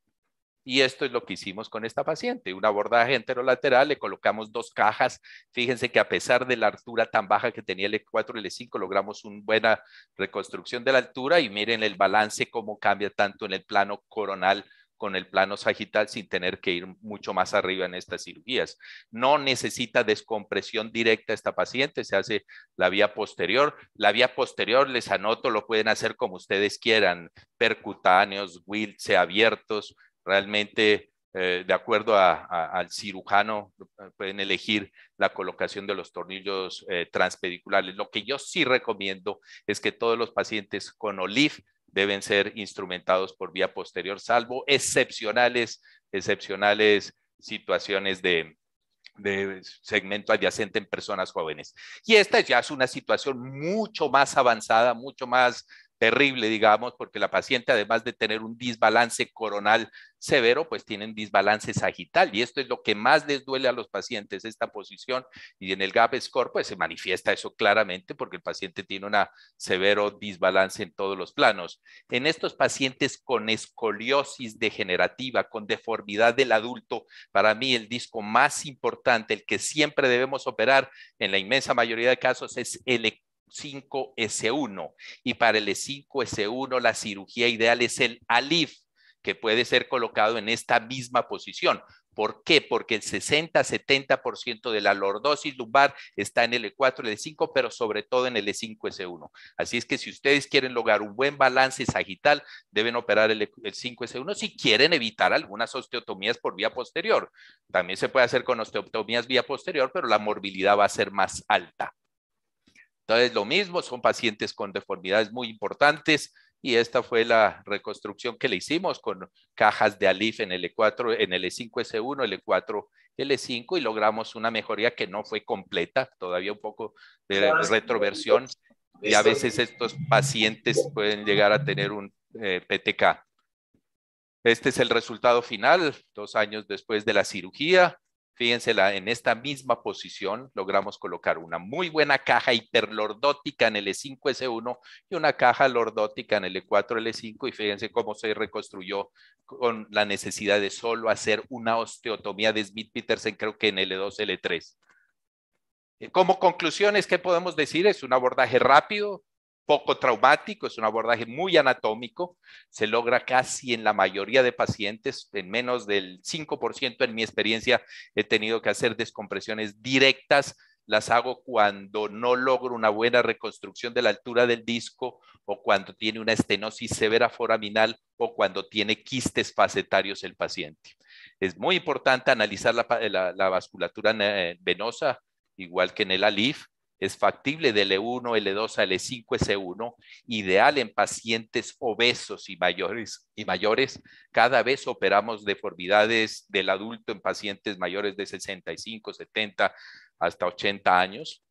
y esto es lo que hicimos con esta paciente, un abordaje enterolateral, le colocamos dos cajas, fíjense que a pesar de la altura tan baja que tenía el E4 y el E5, logramos una buena reconstrucción de la altura y miren el balance cómo cambia tanto en el plano coronal con el plano sagital sin tener que ir mucho más arriba en estas cirugías. No necesita descompresión directa esta paciente, se hace la vía posterior. La vía posterior, les anoto, lo pueden hacer como ustedes quieran, percutáneos, wilts abiertos, Realmente, eh, de acuerdo al cirujano, eh, pueden elegir la colocación de los tornillos eh, transpediculares. Lo que yo sí recomiendo es que todos los pacientes con OLIF deben ser instrumentados por vía posterior, salvo excepcionales, excepcionales situaciones de, de segmento adyacente en personas jóvenes. Y esta ya es una situación mucho más avanzada, mucho más terrible, digamos, porque la paciente, además de tener un desbalance coronal severo, pues tienen desbalance sagital. Y esto es lo que más les duele a los pacientes, esta posición. Y en el GAP score, pues se manifiesta eso claramente porque el paciente tiene un severo desbalance en todos los planos. En estos pacientes con escoliosis degenerativa, con deformidad del adulto, para mí el disco más importante, el que siempre debemos operar en la inmensa mayoría de casos, es el 5S1. E y para el E5S1, la cirugía ideal es el ALIF, que puede ser colocado en esta misma posición. ¿Por qué? Porque el 60-70% de la lordosis lumbar está en el E4, el E5, pero sobre todo en el E5S1. Así es que si ustedes quieren lograr un buen balance sagital, deben operar el, E5S1 si quieren evitar algunas osteotomías por vía posterior. También se puede hacer con osteotomías vía posterior, pero la morbilidad va a ser más alta. Entonces, lo mismo, son pacientes con deformidades muy importantes y esta fue la reconstrucción que le hicimos con cajas de Alif en L4, en L5S1, L4, L5 y logramos una mejoría que no fue completa, todavía un poco de retroversión y a veces estos pacientes pueden llegar a tener un eh, PTK. Este es el resultado final, dos años después de la cirugía. Fíjense, en esta misma posición logramos colocar una muy buena caja hiperlordótica en L5S1 e y una caja lordótica en L4L5 e y fíjense cómo se reconstruyó con la necesidad de solo hacer una osteotomía de Smith-Petersen, creo que en L2, e L3. Eh, como conclusiones, ¿qué podemos decir? Es un abordaje rápido, poco traumático, es un abordaje muy anatómico, se logra casi en la mayoría de pacientes, en menos del 5% en mi experiencia he tenido que hacer descompresiones directas, las hago cuando no logro una buena reconstrucción de la altura del disco o cuando tiene una estenosis severa foraminal o cuando tiene quistes facetarios el paciente. Es muy importante analizar la, vasculatura eh, venosa, igual que en el ALIF, es factible de L1, L2 a L5, S1, ideal en pacientes obesos y mayores. Y mayores. Cada vez operamos deformidades del adulto en pacientes mayores de 65, 70 hasta 80 años.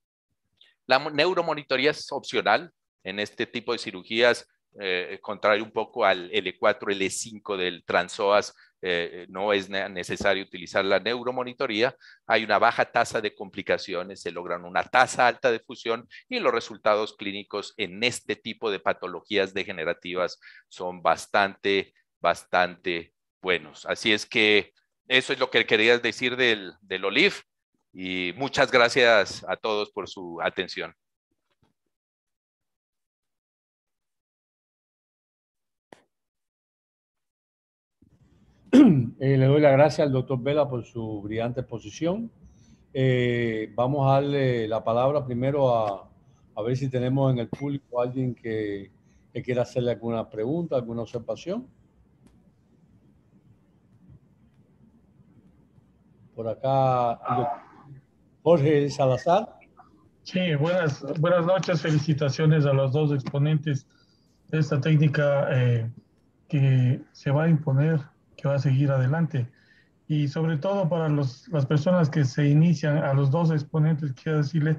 La neuromonitoría es opcional en este tipo de cirugías, eh, contrario un poco al L4, L5 del transoas eh, no es necesario utilizar la neuromonitoría, hay una baja tasa de complicaciones, se logran una tasa alta de fusión y los resultados clínicos en este tipo de patologías degenerativas son bastante, bastante buenos. Así es que eso es lo que querías decir del, del OLIF y muchas gracias a todos por su atención. Eh, le doy la gracias al doctor Vela por su brillante exposición. Eh, vamos a darle la palabra primero a, ver si tenemos en el público alguien que, quiera hacerle alguna pregunta, alguna observación. Por acá, Jorge Salazar. Sí, buenas, buenas noches. Felicitaciones a los dos exponentes de esta técnica eh, que se va a imponer que va a seguir adelante. Y sobre todo para los, las personas que se inician, a los dos exponentes, quiero decirle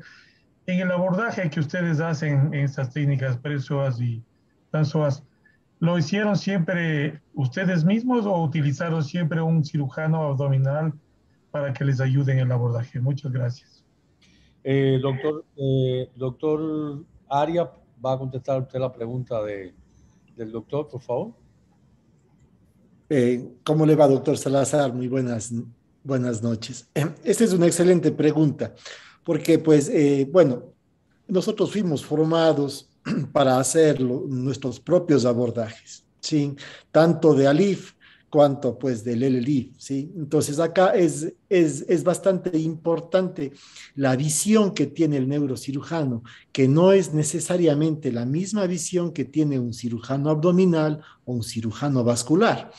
en el abordaje que ustedes hacen en estas técnicas presoas y tansoas, ¿lo hicieron siempre ustedes mismos o utilizaron siempre un cirujano abdominal para que les ayuden en el abordaje? Muchas gracias. Eh, doctor, eh, doctor Aria, va a contestar usted la pregunta del doctor, por favor. Eh, ¿Cómo le va, doctor Salazar? Muy buenas, buenas noches. Em, esta es una excelente pregunta, porque pues, eh, bueno, nosotros fuimos formados para hacer nuestros propios abordajes, ¿sí? tanto de ALIF cuanto pues del LLI, ¿sí? Entonces acá es, es, bastante importante la visión que tiene el neurocirujano, que no es necesariamente la misma visión que tiene un cirujano abdominal o un cirujano vascular.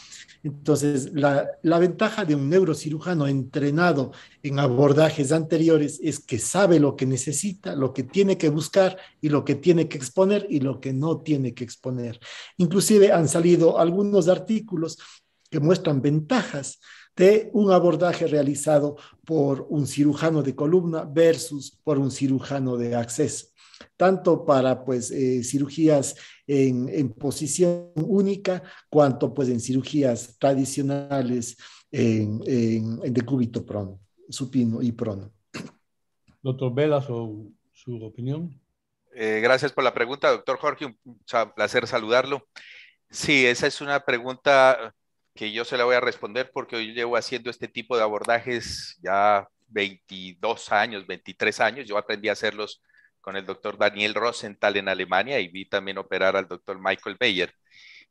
Entonces, la, la ventaja de un neurocirujano entrenado en abordajes anteriores es que sabe lo que necesita, lo que tiene que buscar y lo que tiene que exponer y lo que no tiene que exponer. Inclusive han salido algunos artículos que muestran ventajas de un abordaje realizado por un cirujano de columna versus por un cirujano de acceso tanto para pues eh, cirugías en, en, posición única, cuanto pues en cirugías tradicionales en, en, decúbito prono, supino y prono. Doctor Vela, su, su opinión. Eh, gracias por la pregunta, doctor Jorge. Un placer saludarlo. Sí, esa es una pregunta que yo se la voy a responder porque yo llevo haciendo este tipo de abordajes ya 22 años, 23 años. Yo aprendí a hacerlos con el doctor Daniel Rosenthal en Alemania y vi también operar al doctor Michael Bayer.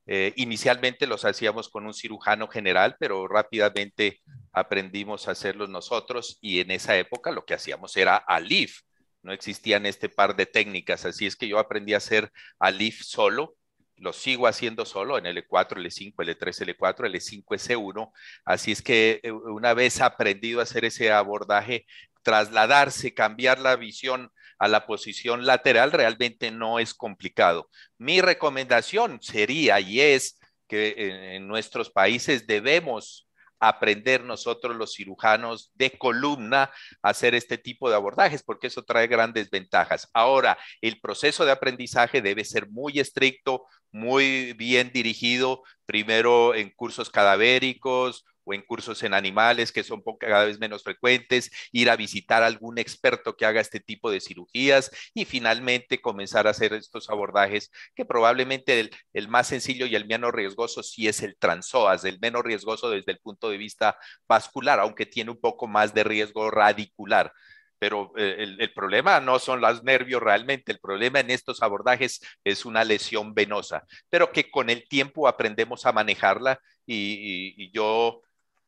Eh, inicialmente los hacíamos con un cirujano general, pero rápidamente aprendimos a hacerlos nosotros y en esa época lo que hacíamos era alif. No existían este par de técnicas, así es que yo aprendí a hacer alif solo lo sigo haciendo solo en L4, L5, L3, L4, L5, S1. Así es que eh, una vez aprendido a hacer ese abordaje, trasladarse, cambiar la visión a la posición lateral realmente no es complicado. Mi recomendación sería y es que eh, en nuestros países debemos aprender nosotros los cirujanos de columna a hacer este tipo de abordajes, porque eso trae grandes ventajas. Ahora, el proceso de aprendizaje debe ser muy estricto, muy bien dirigido, primero en cursos cadavéricos o en cursos en animales que son cada vez menos frecuentes, ir a visitar a algún experto que haga este tipo de cirugías y finalmente comenzar a hacer estos abordajes que probablemente el, más sencillo y el menos riesgoso sí es el transoas, el menos riesgoso desde el punto de vista vascular, aunque tiene un poco más de riesgo radicular pero eh, el, problema no son los nervios realmente, el problema en estos abordajes es una lesión venosa, pero que con el tiempo aprendemos a manejarla y yo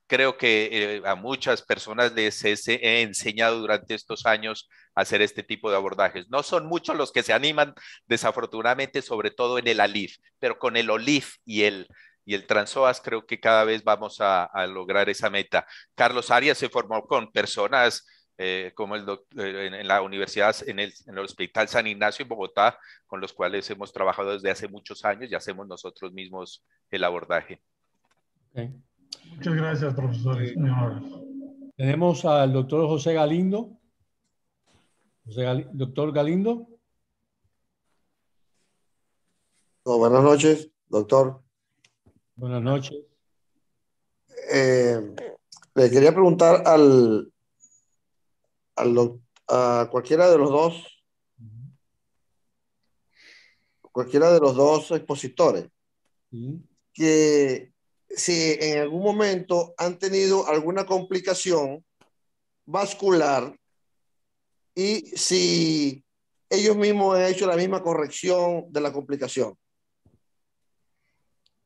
creo que eh, a muchas personas les he, eh, enseñado durante estos años a hacer este tipo de abordajes. No son muchos los que se animan, desafortunadamente, sobre todo en el ALIF, pero con el OLIF y el, y el Transoas creo que cada vez vamos a, lograr esa meta. Carlos Arias se formó con personas eh, como el en, la universidad, en el, Hospital San Ignacio en Bogotá, con los cuales hemos trabajado desde hace muchos años y hacemos nosotros mismos el abordaje. Okay. Muchas gracias, profesor Tenemos al doctor José Galindo. José doctor Galindo. buenas noches, doctor. Buenas noches. Eh, le quería preguntar al, a cualquiera de los dos, cualquiera de los dos expositores, que si en algún momento han tenido alguna complicación vascular y si ellos mismos han hecho la misma corrección de la complicación.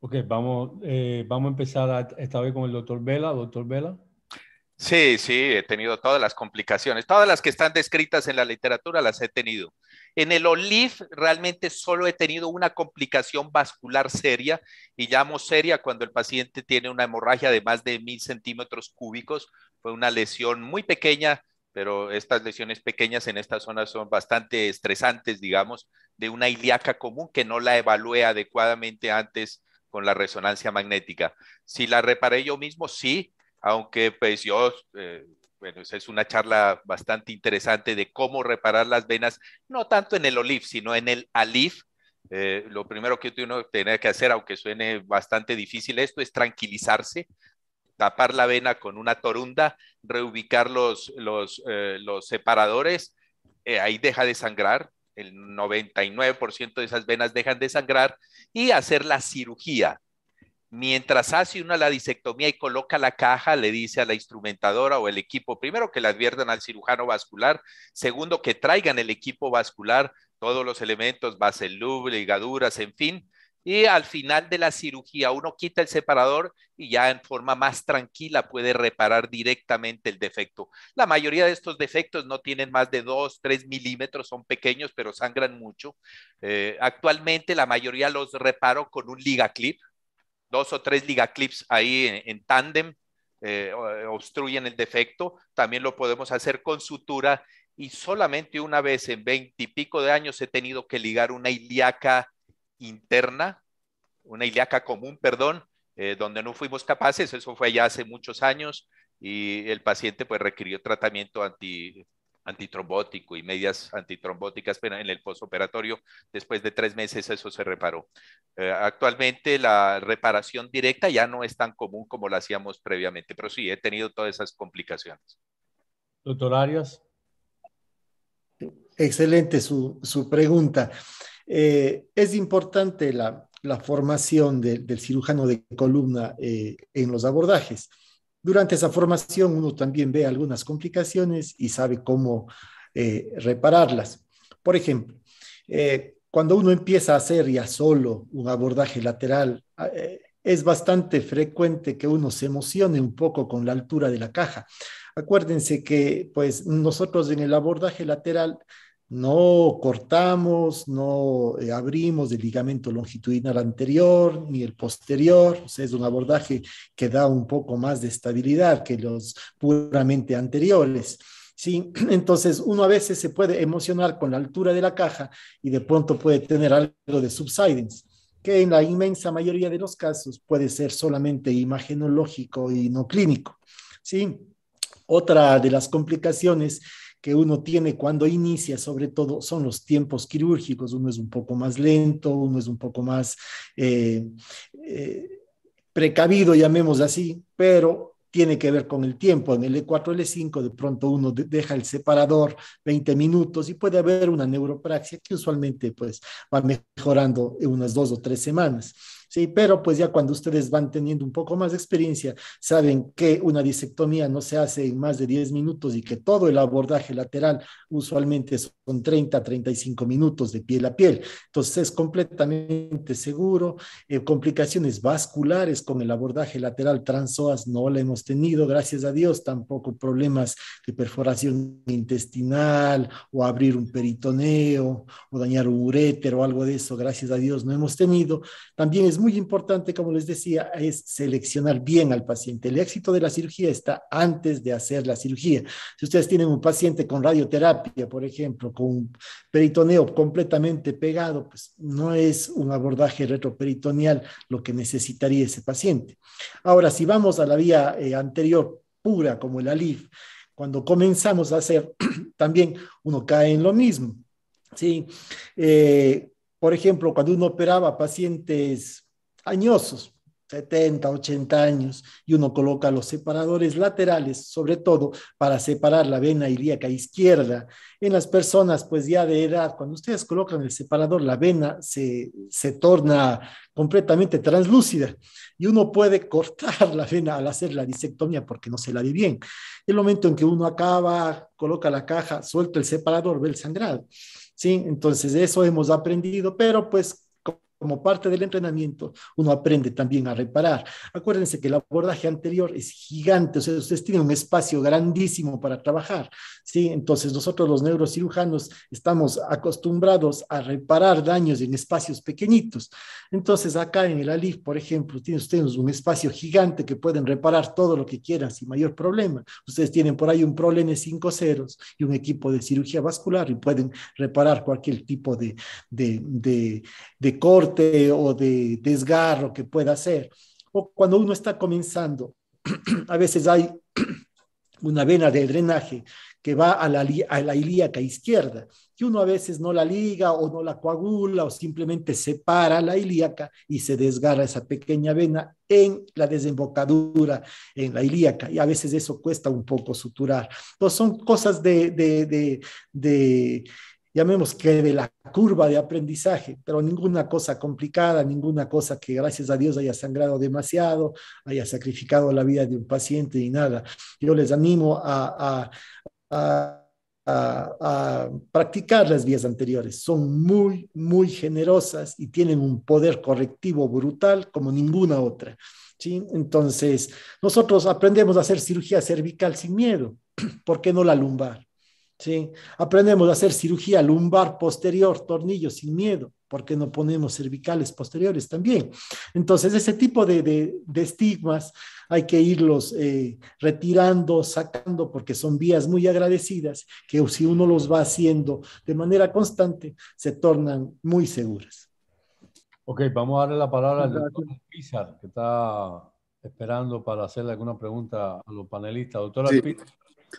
Ok, vamos, eh, vamos a empezar esta vez con el doctor Vela. Doctor Vela. Sí, sí, he tenido todas las complicaciones, todas las que están descritas en la literatura las he tenido. En el OLIF realmente solo he tenido una complicación vascular seria y llamo seria cuando el paciente tiene una hemorragia de más de mil centímetros cúbicos. Fue una lesión muy pequeña, pero estas lesiones pequeñas en esta zona son bastante estresantes, digamos, de una ilíaca común que no la evalué adecuadamente antes con la resonancia magnética. Si la reparé yo mismo, sí, aunque pues yo eh, bueno, esa es una charla bastante interesante de cómo reparar las venas, no tanto en el OLIF, sino en el ALIF. Eh, lo primero que uno tiene que hacer, aunque suene bastante difícil esto, es tranquilizarse, tapar la vena con una torunda, reubicar los, los, eh, separadores, eh, ahí deja de sangrar, el 99% de esas venas dejan de sangrar, y hacer la cirugía mientras hace una la disectomía y coloca la caja, le dice a la instrumentadora o el equipo, primero que le adviertan al cirujano vascular, segundo que traigan el equipo vascular, todos los elementos, vaselub, ligaduras, en fin. Y al final de la cirugía uno quita el separador y ya en forma más tranquila puede reparar directamente el defecto. La mayoría de estos defectos no tienen más de 2, 3 milímetros, son pequeños pero sangran mucho. Eh, actualmente la mayoría los reparo con un ligaclip, dos o tres ligaclips ahí en, tándem, eh, eh, obstruyen el defecto. También lo podemos hacer con sutura y solamente una vez en veintipico de años he tenido que ligar una ilíaca interna, una ilíaca común, perdón, eh, donde no fuimos capaces, eso fue ya hace muchos años y el paciente pues requirió tratamiento anti antitrombótico y medias antitrombóticas pero en el postoperatorio. Después de tres meses eso se reparó. Eh, actualmente la reparación directa ya no es tan común como la hacíamos previamente, pero sí, he tenido todas esas complicaciones. Doctor Arias. Excelente su, pregunta. Eh, es importante la, formación del cirujano de columna eh, en los abordajes. Durante esa formación uno también ve algunas complicaciones y sabe cómo eh, repararlas. Por ejemplo, eh, cuando uno empieza a hacer ya solo un abordaje lateral, ah, eh, es bastante frecuente que uno se emocione un poco con la altura de la caja. Acuérdense que pues nosotros en el abordaje lateral no cortamos, no eh, abrimos el ligamento longitudinal anterior ni el posterior. O es un abordaje que da un poco más de estabilidad que los puramente anteriores. ¿sí? Entonces, uno a veces se puede emocionar con la altura de la caja y de pronto puede tener algo de subsidence, que en la inmensa mayoría de los casos puede ser solamente imagenológico y no clínico, ¿sí? Otra de las complicaciones que uno tiene cuando inicia, sobre todo, son los tiempos quirúrgicos. Uno es un poco más lento, uno es un poco más eh, eh, precavido, llamemos así, pero tiene que ver con el tiempo. En el E4, L5, de pronto uno deja el separador 20 minutos y puede haber una neuropraxia que usualmente pues, va mejorando en unas dos o tres semanas. ¿sí? Pero pues ya cuando ustedes van teniendo un poco más de experiencia, saben que una disectomía no se hace en más de 10 minutos y que todo el abordaje lateral usualmente son 30 a 35 minutos de piel a piel. Entonces es completamente seguro. Eh, complicaciones vasculares con el abordaje lateral transoas no la hemos tenido, gracias a Dios, tampoco problemas de perforación intestinal o abrir un peritoneo o dañar un uréter o algo de eso, gracias a Dios no hemos tenido. También es muy importante, como les decía, es seleccionar bien al paciente. El éxito de la cirugía está antes de hacer la cirugía. Si ustedes tienen un paciente con radioterapia, por ejemplo, con un peritoneo completamente pegado, pues no es un abordaje retroperitoneal lo que necesitaría ese paciente. Ahora, si vamos a la vía eh, anterior pura, como el ALIF, cuando comenzamos a hacer, también uno cae en lo mismo. Sí, eh, por ejemplo, cuando uno operaba pacientes añosos, 70, 80 años, y uno coloca los separadores laterales, sobre todo para separar la vena ilíaca izquierda. En las personas, pues ya de edad, cuando ustedes colocan el separador, la vena se, se torna completamente translúcida y uno puede cortar la vena al hacer la disectomía porque no se la ve bien. El momento en que uno acaba, coloca la caja, suelta el separador, ve el sangrado. Sí, entonces eso hemos aprendido, pero pues como parte del entrenamiento, uno aprende también a reparar. Acuérdense que el abordaje anterior es gigante, o sea, ustedes tienen un espacio grandísimo para trabajar, ¿sí? Entonces, nosotros los neurocirujanos estamos acostumbrados a reparar daños en espacios pequeñitos. Entonces, acá en el ALIF, por ejemplo, tienen ustedes un espacio gigante que pueden reparar todo lo que quieran sin mayor problema. Ustedes tienen por ahí un ProLN 5 ceros y un equipo de cirugía vascular y pueden reparar cualquier tipo de, de, de, de corte o de desgarro que pueda ser. O cuando uno está comenzando, a veces hay una vena de drenaje que va a la, a la ilíaca izquierda, que uno a veces no la liga o no la coagula o simplemente separa la ilíaca y se desgarra esa pequeña vena en la desembocadura, en la ilíaca, y a veces eso cuesta un poco suturar. Entonces son cosas de, de, de llamemos que de la curva de aprendizaje, pero ninguna cosa complicada, ninguna cosa que gracias a Dios haya sangrado demasiado, haya sacrificado la vida de un paciente y nada. Yo les animo a, a, practicar las vías anteriores. Son muy, muy generosas y tienen un poder correctivo brutal como ninguna otra. Entonces, nosotros aprendemos a hacer cirugía cervical sin miedo. ¿Por qué no la lumbar? ¿sí? Aprendemos a hacer cirugía lumbar posterior, tornillos sin miedo, porque no ponemos cervicales posteriores también. Entonces, ese tipo de, de, de estigmas hay que irlos eh, retirando, sacando, porque son vías muy agradecidas que si uno los va haciendo de manera constante, se tornan muy seguras. Ok, vamos a darle la palabra al doctor Pizar, que está esperando para hacerle alguna pregunta a los panelistas. doctor Pizar,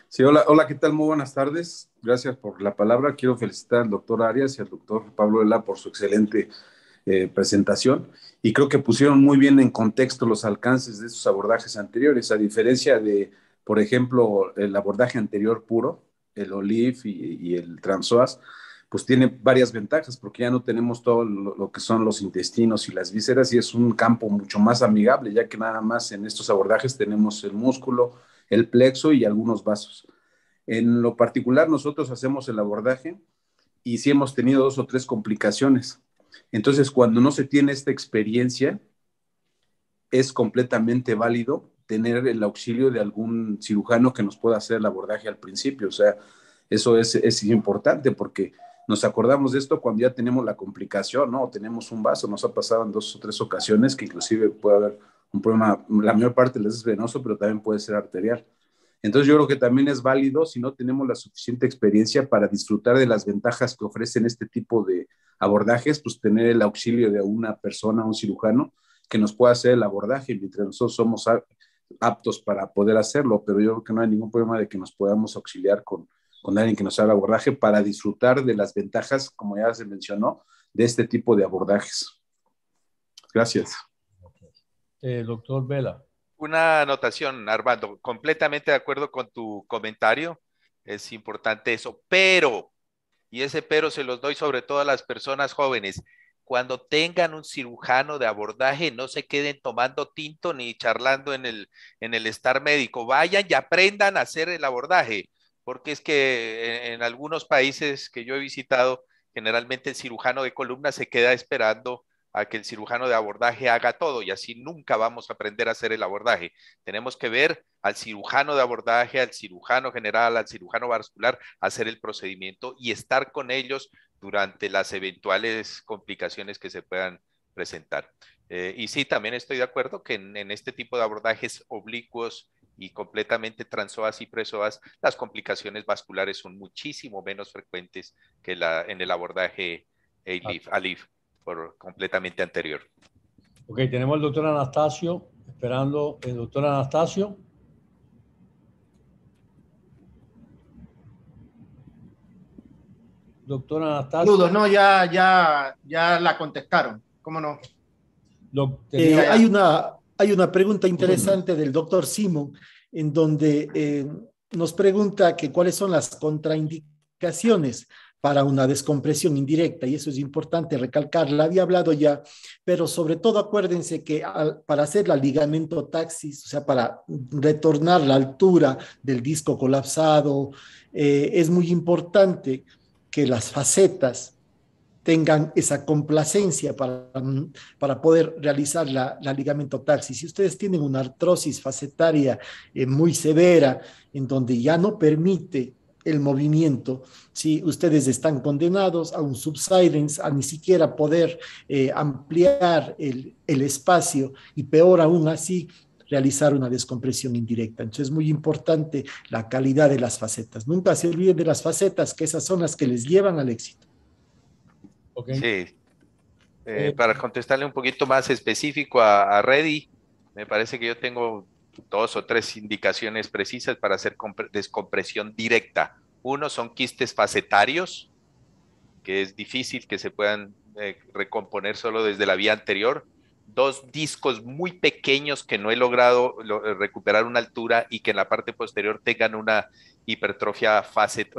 Sí, hola, hola, ¿qué tal? Muy buenas tardes. Gracias por la palabra. Quiero felicitar al doctor Arias y al doctor Pablo Ela por su excelente eh, presentación y creo que pusieron muy bien en contexto los alcances de esos abordajes anteriores, a diferencia de, por ejemplo, el abordaje anterior puro, el OLIF y, el TransOAS, pues tiene varias ventajas porque ya no tenemos todo lo, que son los intestinos y las vísceras y es un campo mucho más amigable, ya que nada más en estos abordajes tenemos el músculo, el plexo y algunos vasos. En lo particular, nosotros hacemos el abordaje y sí hemos tenido dos o tres complicaciones. Entonces, cuando no se tiene esta experiencia, es completamente válido tener el auxilio de algún cirujano que nos pueda hacer el abordaje al principio. O sea, eso es, importante porque nos acordamos de esto cuando ya tenemos la complicación, ¿no? tenemos un vaso, nos ha pasado en dos o tres ocasiones que inclusive puede haber un problema, la mayor parte les es venoso, pero también puede ser arterial. Entonces yo creo que también es válido si no tenemos la suficiente experiencia para disfrutar de las ventajas que ofrecen este tipo de abordajes, pues tener el auxilio de una persona, un cirujano, que nos pueda hacer el abordaje mientras nosotros somos aptos para poder hacerlo, pero yo creo que no hay ningún problema de que nos podamos auxiliar con, con alguien que nos haga el abordaje para disfrutar de las ventajas, como ya se mencionó, de este tipo de abordajes. Gracias. Eh, doctor Vela. Una anotación, Armando, completamente de acuerdo con tu comentario, es importante eso, pero, y ese pero se los doy sobre todo a las personas jóvenes, cuando tengan un cirujano de abordaje, no se queden tomando tinto ni charlando en el, en el estar médico, vayan y aprendan a hacer el abordaje, porque es que eh, en algunos países que yo he visitado, generalmente el cirujano de columna se queda esperando a que el cirujano de abordaje haga todo y así nunca vamos a aprender a hacer el abordaje. Tenemos que ver al cirujano de abordaje, al cirujano general, al cirujano vascular, hacer el procedimiento y estar con ellos durante las eventuales complicaciones que se puedan presentar. Eh, y sí, también estoy de acuerdo que en, este tipo de abordajes oblicuos y completamente transoas y presoas, las complicaciones vasculares son muchísimo menos frecuentes que en el abordaje ALIF por completamente anterior. Ok, tenemos al doctor Anastasio, esperando el doctor Anastasio. Doctor Anastasio. Saludos, no, ya, ya, ya la contestaron, ¿cómo no? Eh, hay, una, hay una pregunta interesante del doctor Simón, en donde eh, nos pregunta que cuáles son las contraindicaciones para una descompresión indirecta, y eso es importante recalcar, había hablado ya, pero sobre todo acuérdense que para hacer la ligamento taxis, o sea, para retornar la altura del disco colapsado, eh, es muy importante que las facetas tengan esa complacencia para, para poder realizar la, la ligamento-taxis. Si ustedes tienen una artrosis facetaria eh, muy severa, en donde ya no permite el movimiento, si ustedes están condenados a un subsidence, a ni siquiera poder eh, ampliar el, espacio y peor aún así realizar una descompresión indirecta. Entonces es muy importante la calidad de las facetas. Nunca se olviden de las facetas, que esas son las que les llevan al éxito. Sí. Eh, eh. para contestarle un poquito más específico a, a Reddy, me parece que yo tengo dos o tres indicaciones precisas para hacer descompresión directa. Uno son quistes facetarios, que es difícil que se puedan eh, recomponer solo desde la vía anterior. Dos discos muy pequeños que no he logrado eh, recuperar una altura y que en la parte posterior tengan una hipertrofia facet,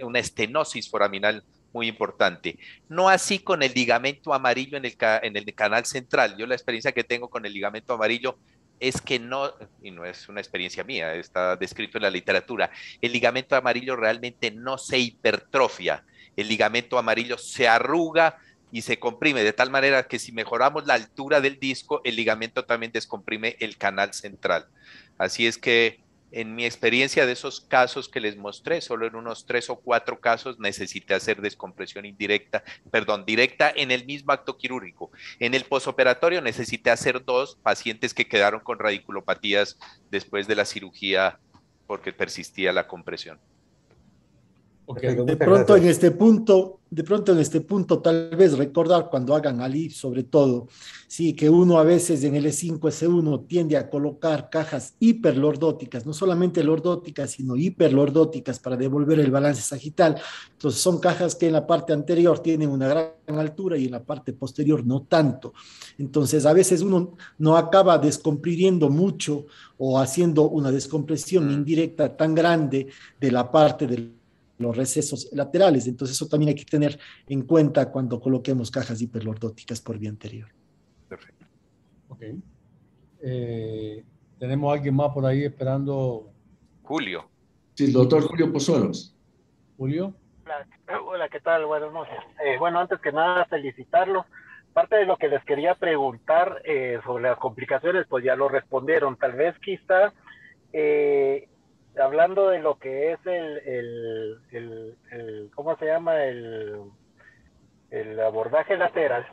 una estenosis foraminal muy importante. No así con el ligamento amarillo en el canal central. Yo la experiencia que tengo con el ligamento amarillo es que no, y no es una experiencia mía, está descrito en la literatura, el ligamento amarillo realmente no se hipertrofia, el ligamento amarillo se arruga y se comprime, de tal manera que si mejoramos la altura del disco, el ligamento también descomprime el canal central. Así es que en mi experiencia de esos casos que les mostré, solo en unos tres o cuatro casos necesité hacer descompresión indirecta, perdón, directa en el mismo acto quirúrgico. En el posoperatorio necesité hacer dos pacientes que quedaron con radiculopatías después de la cirugía porque persistía la compresión de pronto en este punto, de pronto en este punto tal vez recordar cuando hagan alí sobre todo, sí, que uno a veces en el E5S1 e tiende a colocar cajas hiperlordóticas, no solamente lordóticas, sino hiperlordóticas para devolver el balance sagital. Entonces son cajas que en la parte anterior tienen una gran altura y en la parte posterior no tanto. Entonces a veces uno no acaba descomprimiendo mucho o haciendo una descompresión mm. indirecta tan grande de la parte del los recesos laterales. Entonces eso también hay que tener en cuenta cuando coloquemos cajas hiperlordóticas por vía anterior. Perfecto. Ok. Eh, tenemos a alguien más por ahí esperando. Julio. Sí, el doctor Julio Pozuelos. Julio. Hola, eh, hola, ¿qué tal? Buenas noches. Eh, bueno, antes que nada, felicitarlo. Parte de lo que les quería preguntar sobre las complicaciones, pues ya lo respondieron. Tal vez quizá hablando de lo que es el, el, el, ¿cómo se llama? El, el abordaje lateral,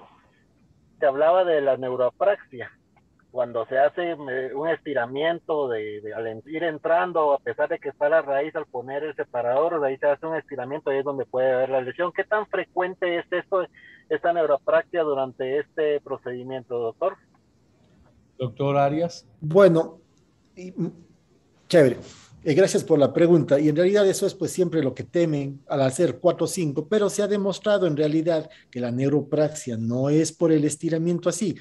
te hablaba de la neuropraxia, cuando se hace eh, un estiramiento de, al ir entrando, a pesar de que está la raíz, al poner el separador, de ahí se hace un estiramiento y es donde puede haber la lesión. ¿Qué tan frecuente es esto, esta neuropraxia durante este procedimiento, doctor? Doctor Arias. Bueno, y, mm, chévere. Eh, gracias por la pregunta. Y en realidad eso es pues siempre lo que temen al hacer 4 5, pero se ha demostrado en realidad que la neuropraxia no es por el estiramiento así,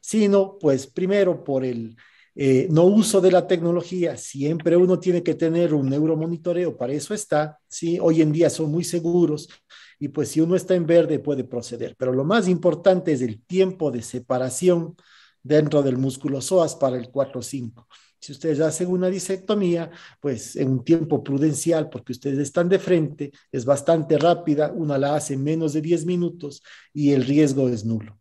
sino pues primero por el eh, no uso de la tecnología. Siempre uno tiene que tener un neuromonitoreo, para eso está, ¿sí? Hoy en día son muy seguros y pues si uno está en verde puede proceder, pero lo más importante es el tiempo de separación dentro del músculo psoas para el 4 5 si ustedes hacen una disectomía, pues en un tiempo prudencial, porque ustedes están de frente, es bastante rápida, una la hace en menos de 10 minutos y el riesgo es nulo.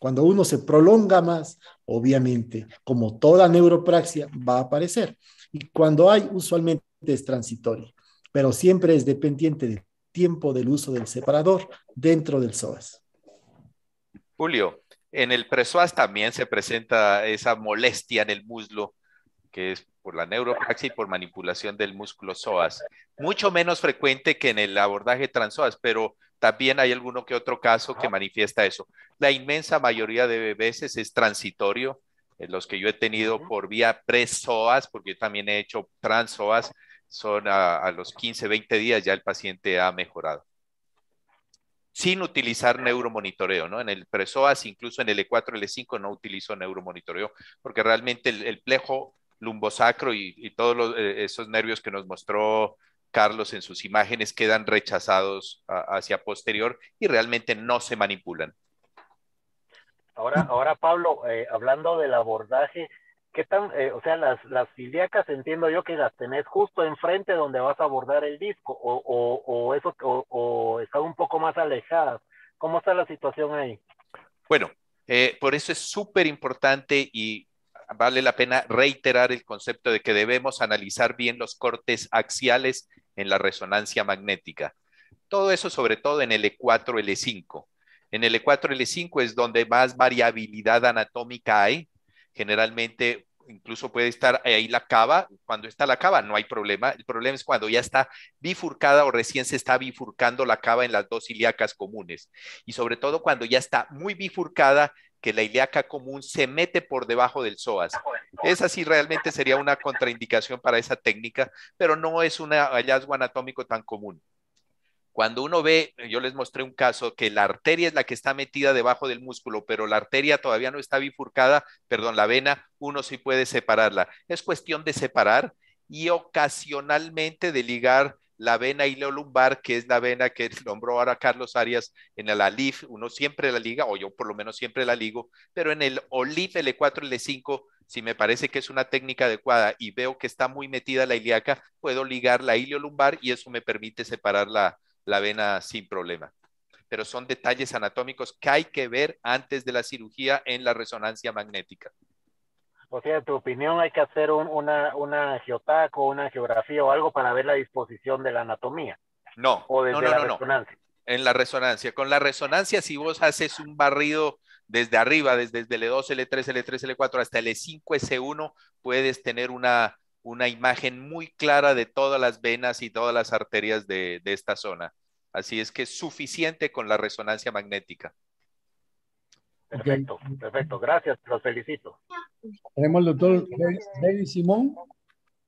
Cuando uno se prolonga más, obviamente, como toda neuropraxia, va a aparecer. Y cuando hay, usualmente es transitorio, pero siempre es dependiente del tiempo del uso del separador dentro del psoas. Julio, en el presoas también se presenta esa molestia en el muslo que es por la neuropraxia y por manipulación del músculo psoas. Mucho menos frecuente que en el abordaje transoas, pero también hay alguno que otro caso que manifiesta eso. La inmensa mayoría de veces es transitorio, en los que yo he tenido por vía pre porque yo también he hecho transoas, son a, los 15, 20 días ya el paciente ha mejorado sin utilizar neuromonitoreo, ¿no? En el PRESOAS, incluso en el E4, L5 e no utilizo neuromonitoreo, porque realmente el, el, plejo lumbosacro y, y todos eh, esos nervios que nos mostró Carlos en sus imágenes quedan rechazados hacia posterior y realmente no se manipulan. Ahora, ahora Pablo, eh, hablando del abordaje, ¿qué tan, eh, o sea, las, las entiendo yo que las tenés justo enfrente donde vas a abordar el disco o, eso, o, están un poco más alejadas? ¿Cómo está la situación ahí? Bueno, por eso es súper importante y vale la pena reiterar el concepto de que debemos analizar bien los cortes axiales en la resonancia magnética. Todo eso sobre todo en L4-L5. E e en L4-L5 e es donde más variabilidad anatómica hay. Generalmente incluso puede estar ahí la cava. Cuando está la cava no hay problema. El problema es cuando ya está bifurcada o recién se está bifurcando la cava en las dos ilíacas comunes. Y sobre todo cuando ya está muy bifurcada que la ilíaca común se mete por debajo del psoas. Esa sí realmente sería una contraindicación para esa técnica, pero no es un hallazgo anatómico tan común. Cuando uno ve, yo les mostré un caso que la arteria es la que está metida debajo del músculo, pero la arteria todavía no está bifurcada, perdón, la vena, uno sí puede separarla. Es cuestión de separar y ocasionalmente de ligar la vena iliolumbar, que es la vena que nombró ahora Carlos Arias en la Alif, uno siempre la liga, o yo por lo menos siempre la ligo, pero en el Olif L4, L5, si me parece que es una técnica adecuada y veo que está muy metida la ilíaca, puedo ligar la iliolumbar y eso me permite separar la, la vena sin problema. Pero son detalles anatómicos que hay que ver antes de la cirugía en la resonancia magnética. O sea, en tu opinión hay que hacer una, una o una geografía o algo para ver la disposición de la anatomía. No, o desde no, no, resonancia. En la resonancia. Con la resonancia, si vos haces un barrido desde arriba, desde, el L2, L3, L3, L4 hasta L5, e S1, puedes tener una, imagen muy clara de todas las venas y todas las arterias de esta zona. Así es que es suficiente con la resonancia magnética. Perfecto, perfecto. Gracias, los felicito. Tenemos al doctor David Simón.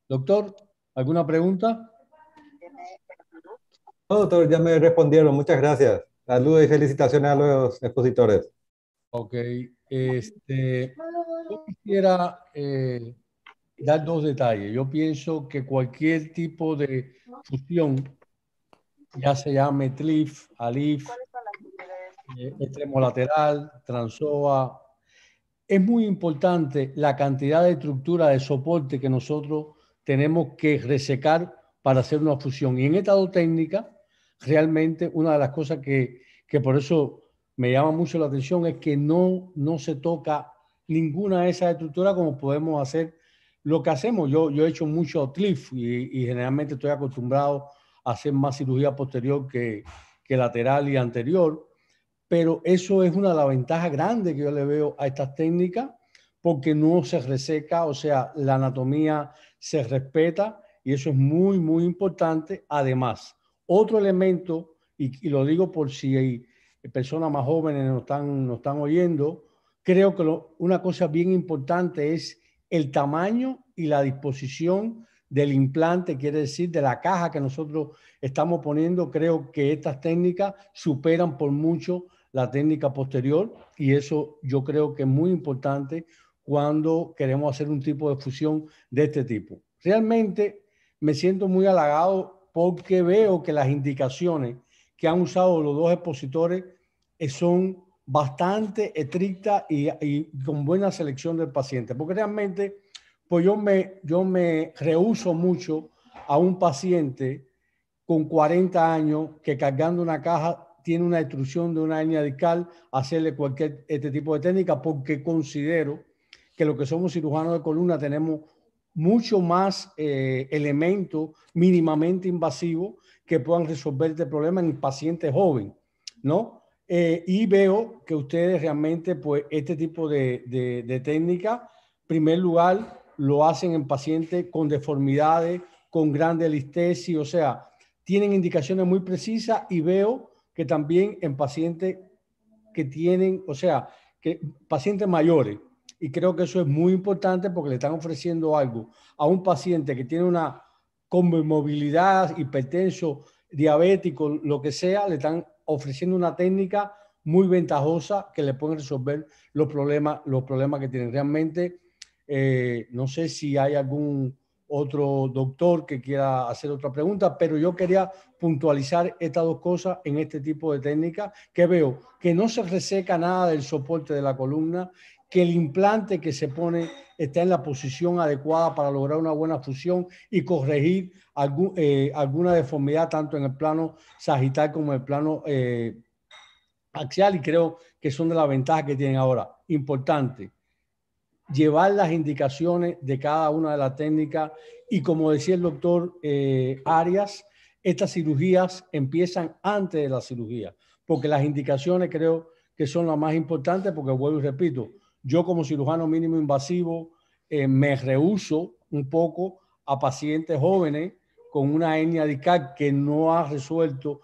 Doctor, ¿alguna pregunta? No, doctor, ya me respondieron. Muchas gracias. Saludos y felicitaciones a los expositores. Ok. Este, yo quisiera eh, dar dos detalles. Yo pienso que cualquier tipo de fusión, ya se llame TLIF, ALIF, eh, extremo lateral, transoa. Es muy importante la cantidad de estructura de soporte que nosotros tenemos que resecar para hacer una fusión. Y en estado técnica realmente una de las cosas que, por eso me llama mucho la atención es que no, no se toca ninguna de esas estructuras como podemos hacer lo que hacemos. Yo, yo he hecho mucho TLIF y, y generalmente estoy acostumbrado a hacer más cirugía posterior que, que lateral y anterior pero eso es una de las ventajas grandes que yo le veo a estas técnicas, porque no se reseca, o sea, la anatomía se respeta y eso es muy, muy importante. Además, otro elemento, y, lo digo por si hay personas más jóvenes nos están, nos están oyendo, creo que una cosa bien importante es el tamaño y la disposición del implante, quiere decir de la caja que nosotros estamos poniendo, creo que estas técnicas superan por mucho la técnica posterior y eso yo creo que es muy importante cuando queremos hacer un tipo de fusión de este tipo. Realmente me siento muy halagado porque veo que las indicaciones que han usado los dos expositores eh, son bastante estrictas y, con buena selección del paciente, porque realmente pues yo me, yo me rehuso mucho a un paciente con 40 años que cargando una caja tiene una extrusión de una línea discal hacerle cualquier este tipo de técnica porque considero que lo que somos cirujanos de columna tenemos mucho más eh, elementos mínimamente invasivos que puedan resolver este problema en paciente joven, ¿no? Eh, y veo que ustedes realmente, pues, este tipo de, técnica, en primer lugar, lo hacen en pacientes con deformidades, con grandes listesis, o sea, tienen indicaciones muy precisas y veo que también en pacientes que tienen, o sea, que pacientes mayores. Y creo que eso es muy importante porque le están ofreciendo algo a un paciente que tiene una conmovilidad, hipertenso, diabético, lo que sea, le están ofreciendo una técnica muy ventajosa que le pueden resolver los problemas, los problemas que tienen. Realmente, eh, no sé si hay algún otro doctor que quiera hacer otra pregunta, pero yo quería puntualizar estas dos cosas en este tipo de técnica que veo que no se reseca nada del soporte de la columna, que el implante que se pone está en la posición adecuada para lograr una buena fusión y corregir eh, alguna deformidad tanto en el plano sagital como en el plano eh, axial y creo que son de las ventajas que tienen ahora. Importante, llevar las indicaciones de cada una de las técnicas y como decía el doctor eh, Arias, estas cirugías empiezan antes de la cirugía, porque las indicaciones creo que son las más importantes, porque vuelvo y repito, yo como cirujano mínimo invasivo eh, me rehuso un poco a pacientes jóvenes con una etnia de que no ha resuelto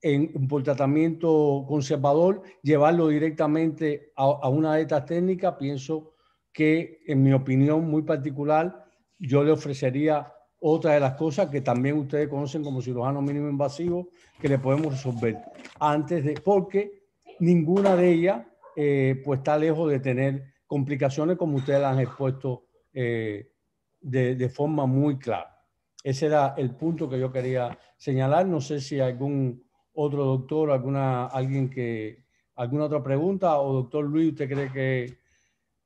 en, por tratamiento conservador, llevarlo directamente a una de estas técnicas, pienso que, en mi opinión muy particular, yo le ofrecería otra de las cosas que también ustedes conocen como cirujano mínimo invasivo, que le podemos resolver antes de, porque ninguna de ellas eh, pues está lejos de tener complicaciones como ustedes las han expuesto eh, de, de, forma muy clara. Ese era el punto que yo quería señalar. No sé si algún otro doctor, alguna, alguien que, alguna otra pregunta, o doctor Luis, ¿usted cree que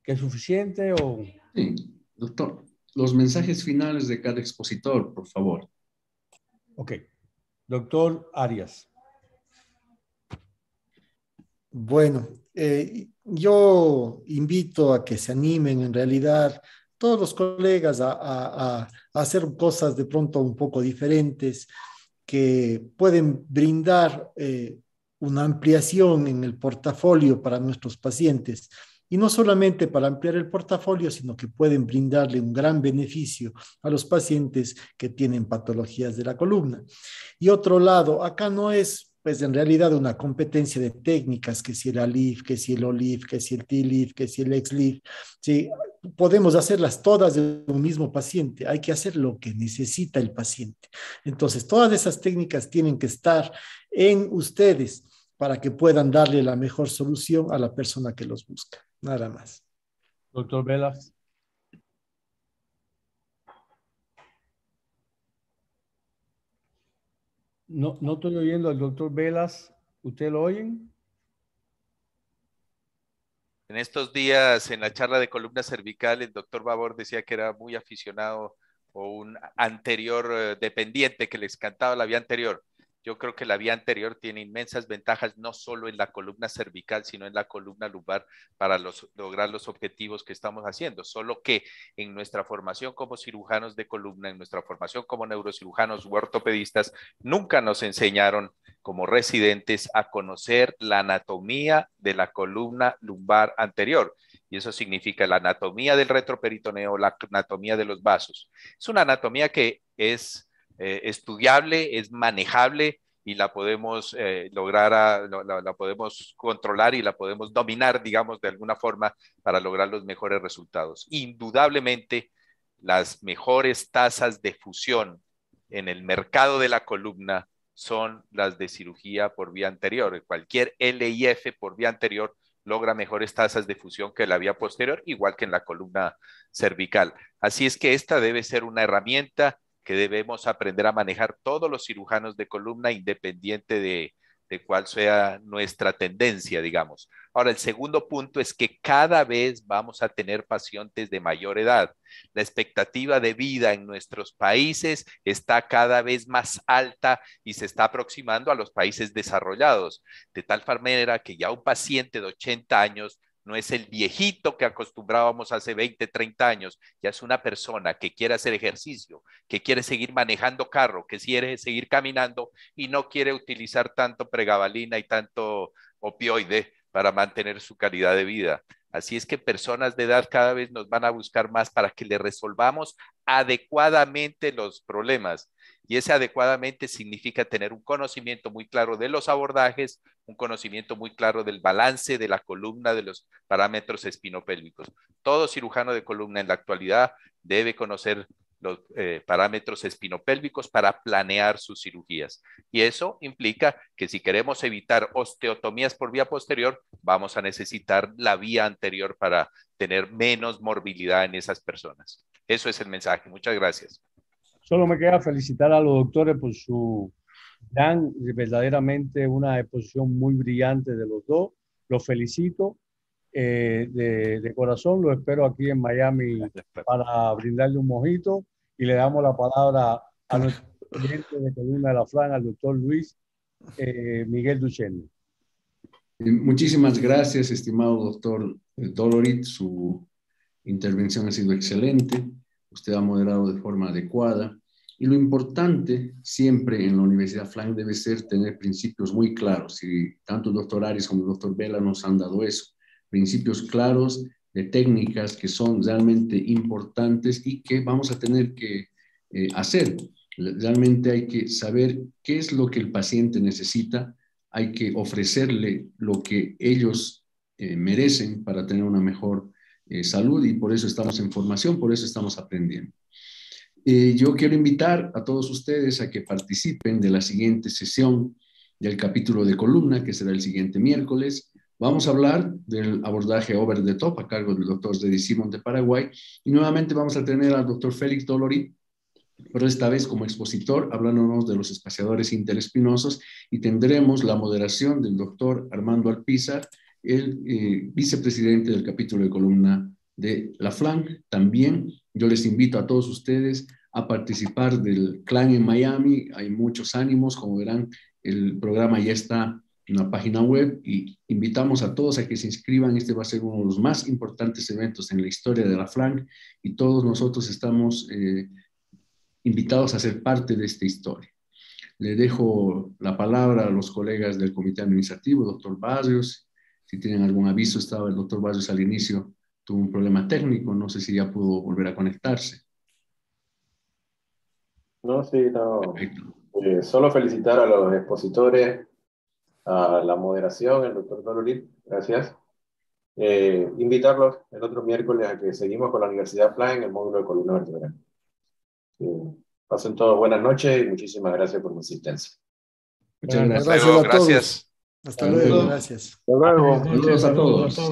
que es suficiente o... Sí, doctor, los mensajes finales de cada expositor, por favor. Ok, doctor Arias. Bueno, eh, yo invito a que se animen en realidad todos los colegas a, hacer cosas de pronto un poco diferentes que pueden brindar eh, una ampliación en el portafolio para nuestros pacientes y no solamente para ampliar el portafolio, sino que pueden brindarle un gran beneficio a los pacientes que tienen patologías de la columna. Y otro lado, acá no es pues en realidad una competencia de técnicas, que si el ALIF, que si el OLIF, que si el TILIF, que si el EXLIF, ¿sí? podemos hacerlas todas de un mismo paciente, hay que hacer lo que necesita el paciente. Entonces, todas esas técnicas tienen que estar en ustedes para que puedan darle la mejor solución a la persona que los busca. Nada más. Doctor Velas. No, no estoy oyendo al doctor Velas. ¿Usted lo oye? En estos días, en la charla de columna cervical, el doctor Babor decía que era muy aficionado o un anterior eh, dependiente que les cantaba la vía anterior. Yo creo que la vía anterior tiene inmensas ventajas, no solo en la columna cervical, sino en la columna lumbar para lograr los objetivos que estamos haciendo. Solo que en nuestra formación como cirujanos de columna, en nuestra formación como neurocirujanos u ortopedistas, nunca nos enseñaron como residentes a conocer la anatomía de la columna lumbar anterior. Y eso significa la anatomía del retroperitoneo, la anatomía de los vasos. Es una anatomía que es eh, estudiable, es manejable y la podemos eh, lograr, la, la, podemos controlar y la podemos dominar, digamos, de alguna forma para lograr los mejores resultados. Indudablemente, las mejores tasas de fusión en el mercado de la columna son las de cirugía por vía anterior. Cualquier LIF por vía anterior logra mejores tasas de fusión que la vía posterior, igual que en la columna cervical. Así es que esta debe ser una herramienta que debemos aprender a manejar todos los cirujanos de columna independiente de, de cuál sea nuestra tendencia, digamos. Ahora, el segundo punto es que cada vez vamos a tener pacientes de mayor edad. La expectativa de vida en nuestros países está cada vez más alta y se está aproximando a los países desarrollados, de tal manera que ya un paciente de 80 años no es el viejito que acostumbrábamos hace 20, 30 años, ya es una persona que quiere hacer ejercicio, que quiere seguir manejando carro, que quiere seguir caminando y no quiere utilizar tanto pregabalina y tanto opioide para mantener su calidad de vida. Así es que personas de edad cada vez nos van a buscar más para que le resolvamos adecuadamente los problemas. Y ese adecuadamente significa tener un conocimiento muy claro de los abordajes, un conocimiento muy claro del balance de la columna, de los parámetros espinopélvicos. Todo cirujano de columna en la actualidad debe conocer los eh, parámetros espinopélvicos para planear sus cirugías. Y eso implica que si queremos evitar osteotomías por vía posterior, vamos a necesitar la vía anterior para tener menos morbilidad en esas personas. Eso es el mensaje. Muchas gracias. Solo me queda felicitar a los doctores por su gran, verdaderamente una exposición muy brillante de los dos. Los felicito. Eh, de, de, corazón. Lo espero aquí en Miami para brindarle un mojito y le damos la palabra a nuestro presidente de Columna de la flan al doctor Luis eh, Miguel Duchenne. Eh, muchísimas gracias, estimado doctor Dolorit. Su intervención ha sido excelente. Usted ha moderado de forma adecuada. Y lo importante siempre en la Universidad flan debe ser tener principios muy claros. Y tanto el doctor Arias como el doctor Vela nos han dado eso. Principios claros de técnicas que son realmente importantes y que vamos a tener que eh, hacer. Realmente hay que saber qué es lo que el paciente necesita, hay que ofrecerle lo que ellos eh, merecen para tener una mejor eh, salud y por eso estamos en formación, por eso estamos aprendiendo. yo quiero invitar a todos ustedes a que participen de la siguiente sesión del capítulo de columna, que será el siguiente miércoles Vamos a hablar del abordaje over the top a cargo del doctor de Simon de Paraguay y nuevamente vamos a tener al doctor Félix Dolori, pero esta vez como expositor, hablándonos de los espaciadores interespinosos y tendremos la moderación del doctor Armando Alpizar, el eh, vicepresidente del capítulo de columna de la FLAN. También yo les invito a todos ustedes a participar del clan en Miami. Hay muchos ánimos, como verán, el programa ya está la página web y invitamos a todos a que se inscriban. Este va a ser uno de los más importantes eventos en la historia de la FLANC y todos nosotros estamos eh, invitados a ser parte de esta historia. Le dejo la palabra a los colegas del comité administrativo, doctor Barrios. Si tienen algún aviso, estaba el doctor Barrios al inicio, tuvo un problema técnico, no sé si ya pudo volver a conectarse. No, sí, no. Eh, solo felicitar a los expositores, a la moderación, el doctor Dolorit, gracias. Eh, invitarlos el otro miércoles a que seguimos con la Universidad Plan en el módulo de columna vertebral. pasen todos buenas noches y muchísimas gracias por su asistencia. Muchas gracias. Hasta, luego. Gracias. Hasta luego. a todos.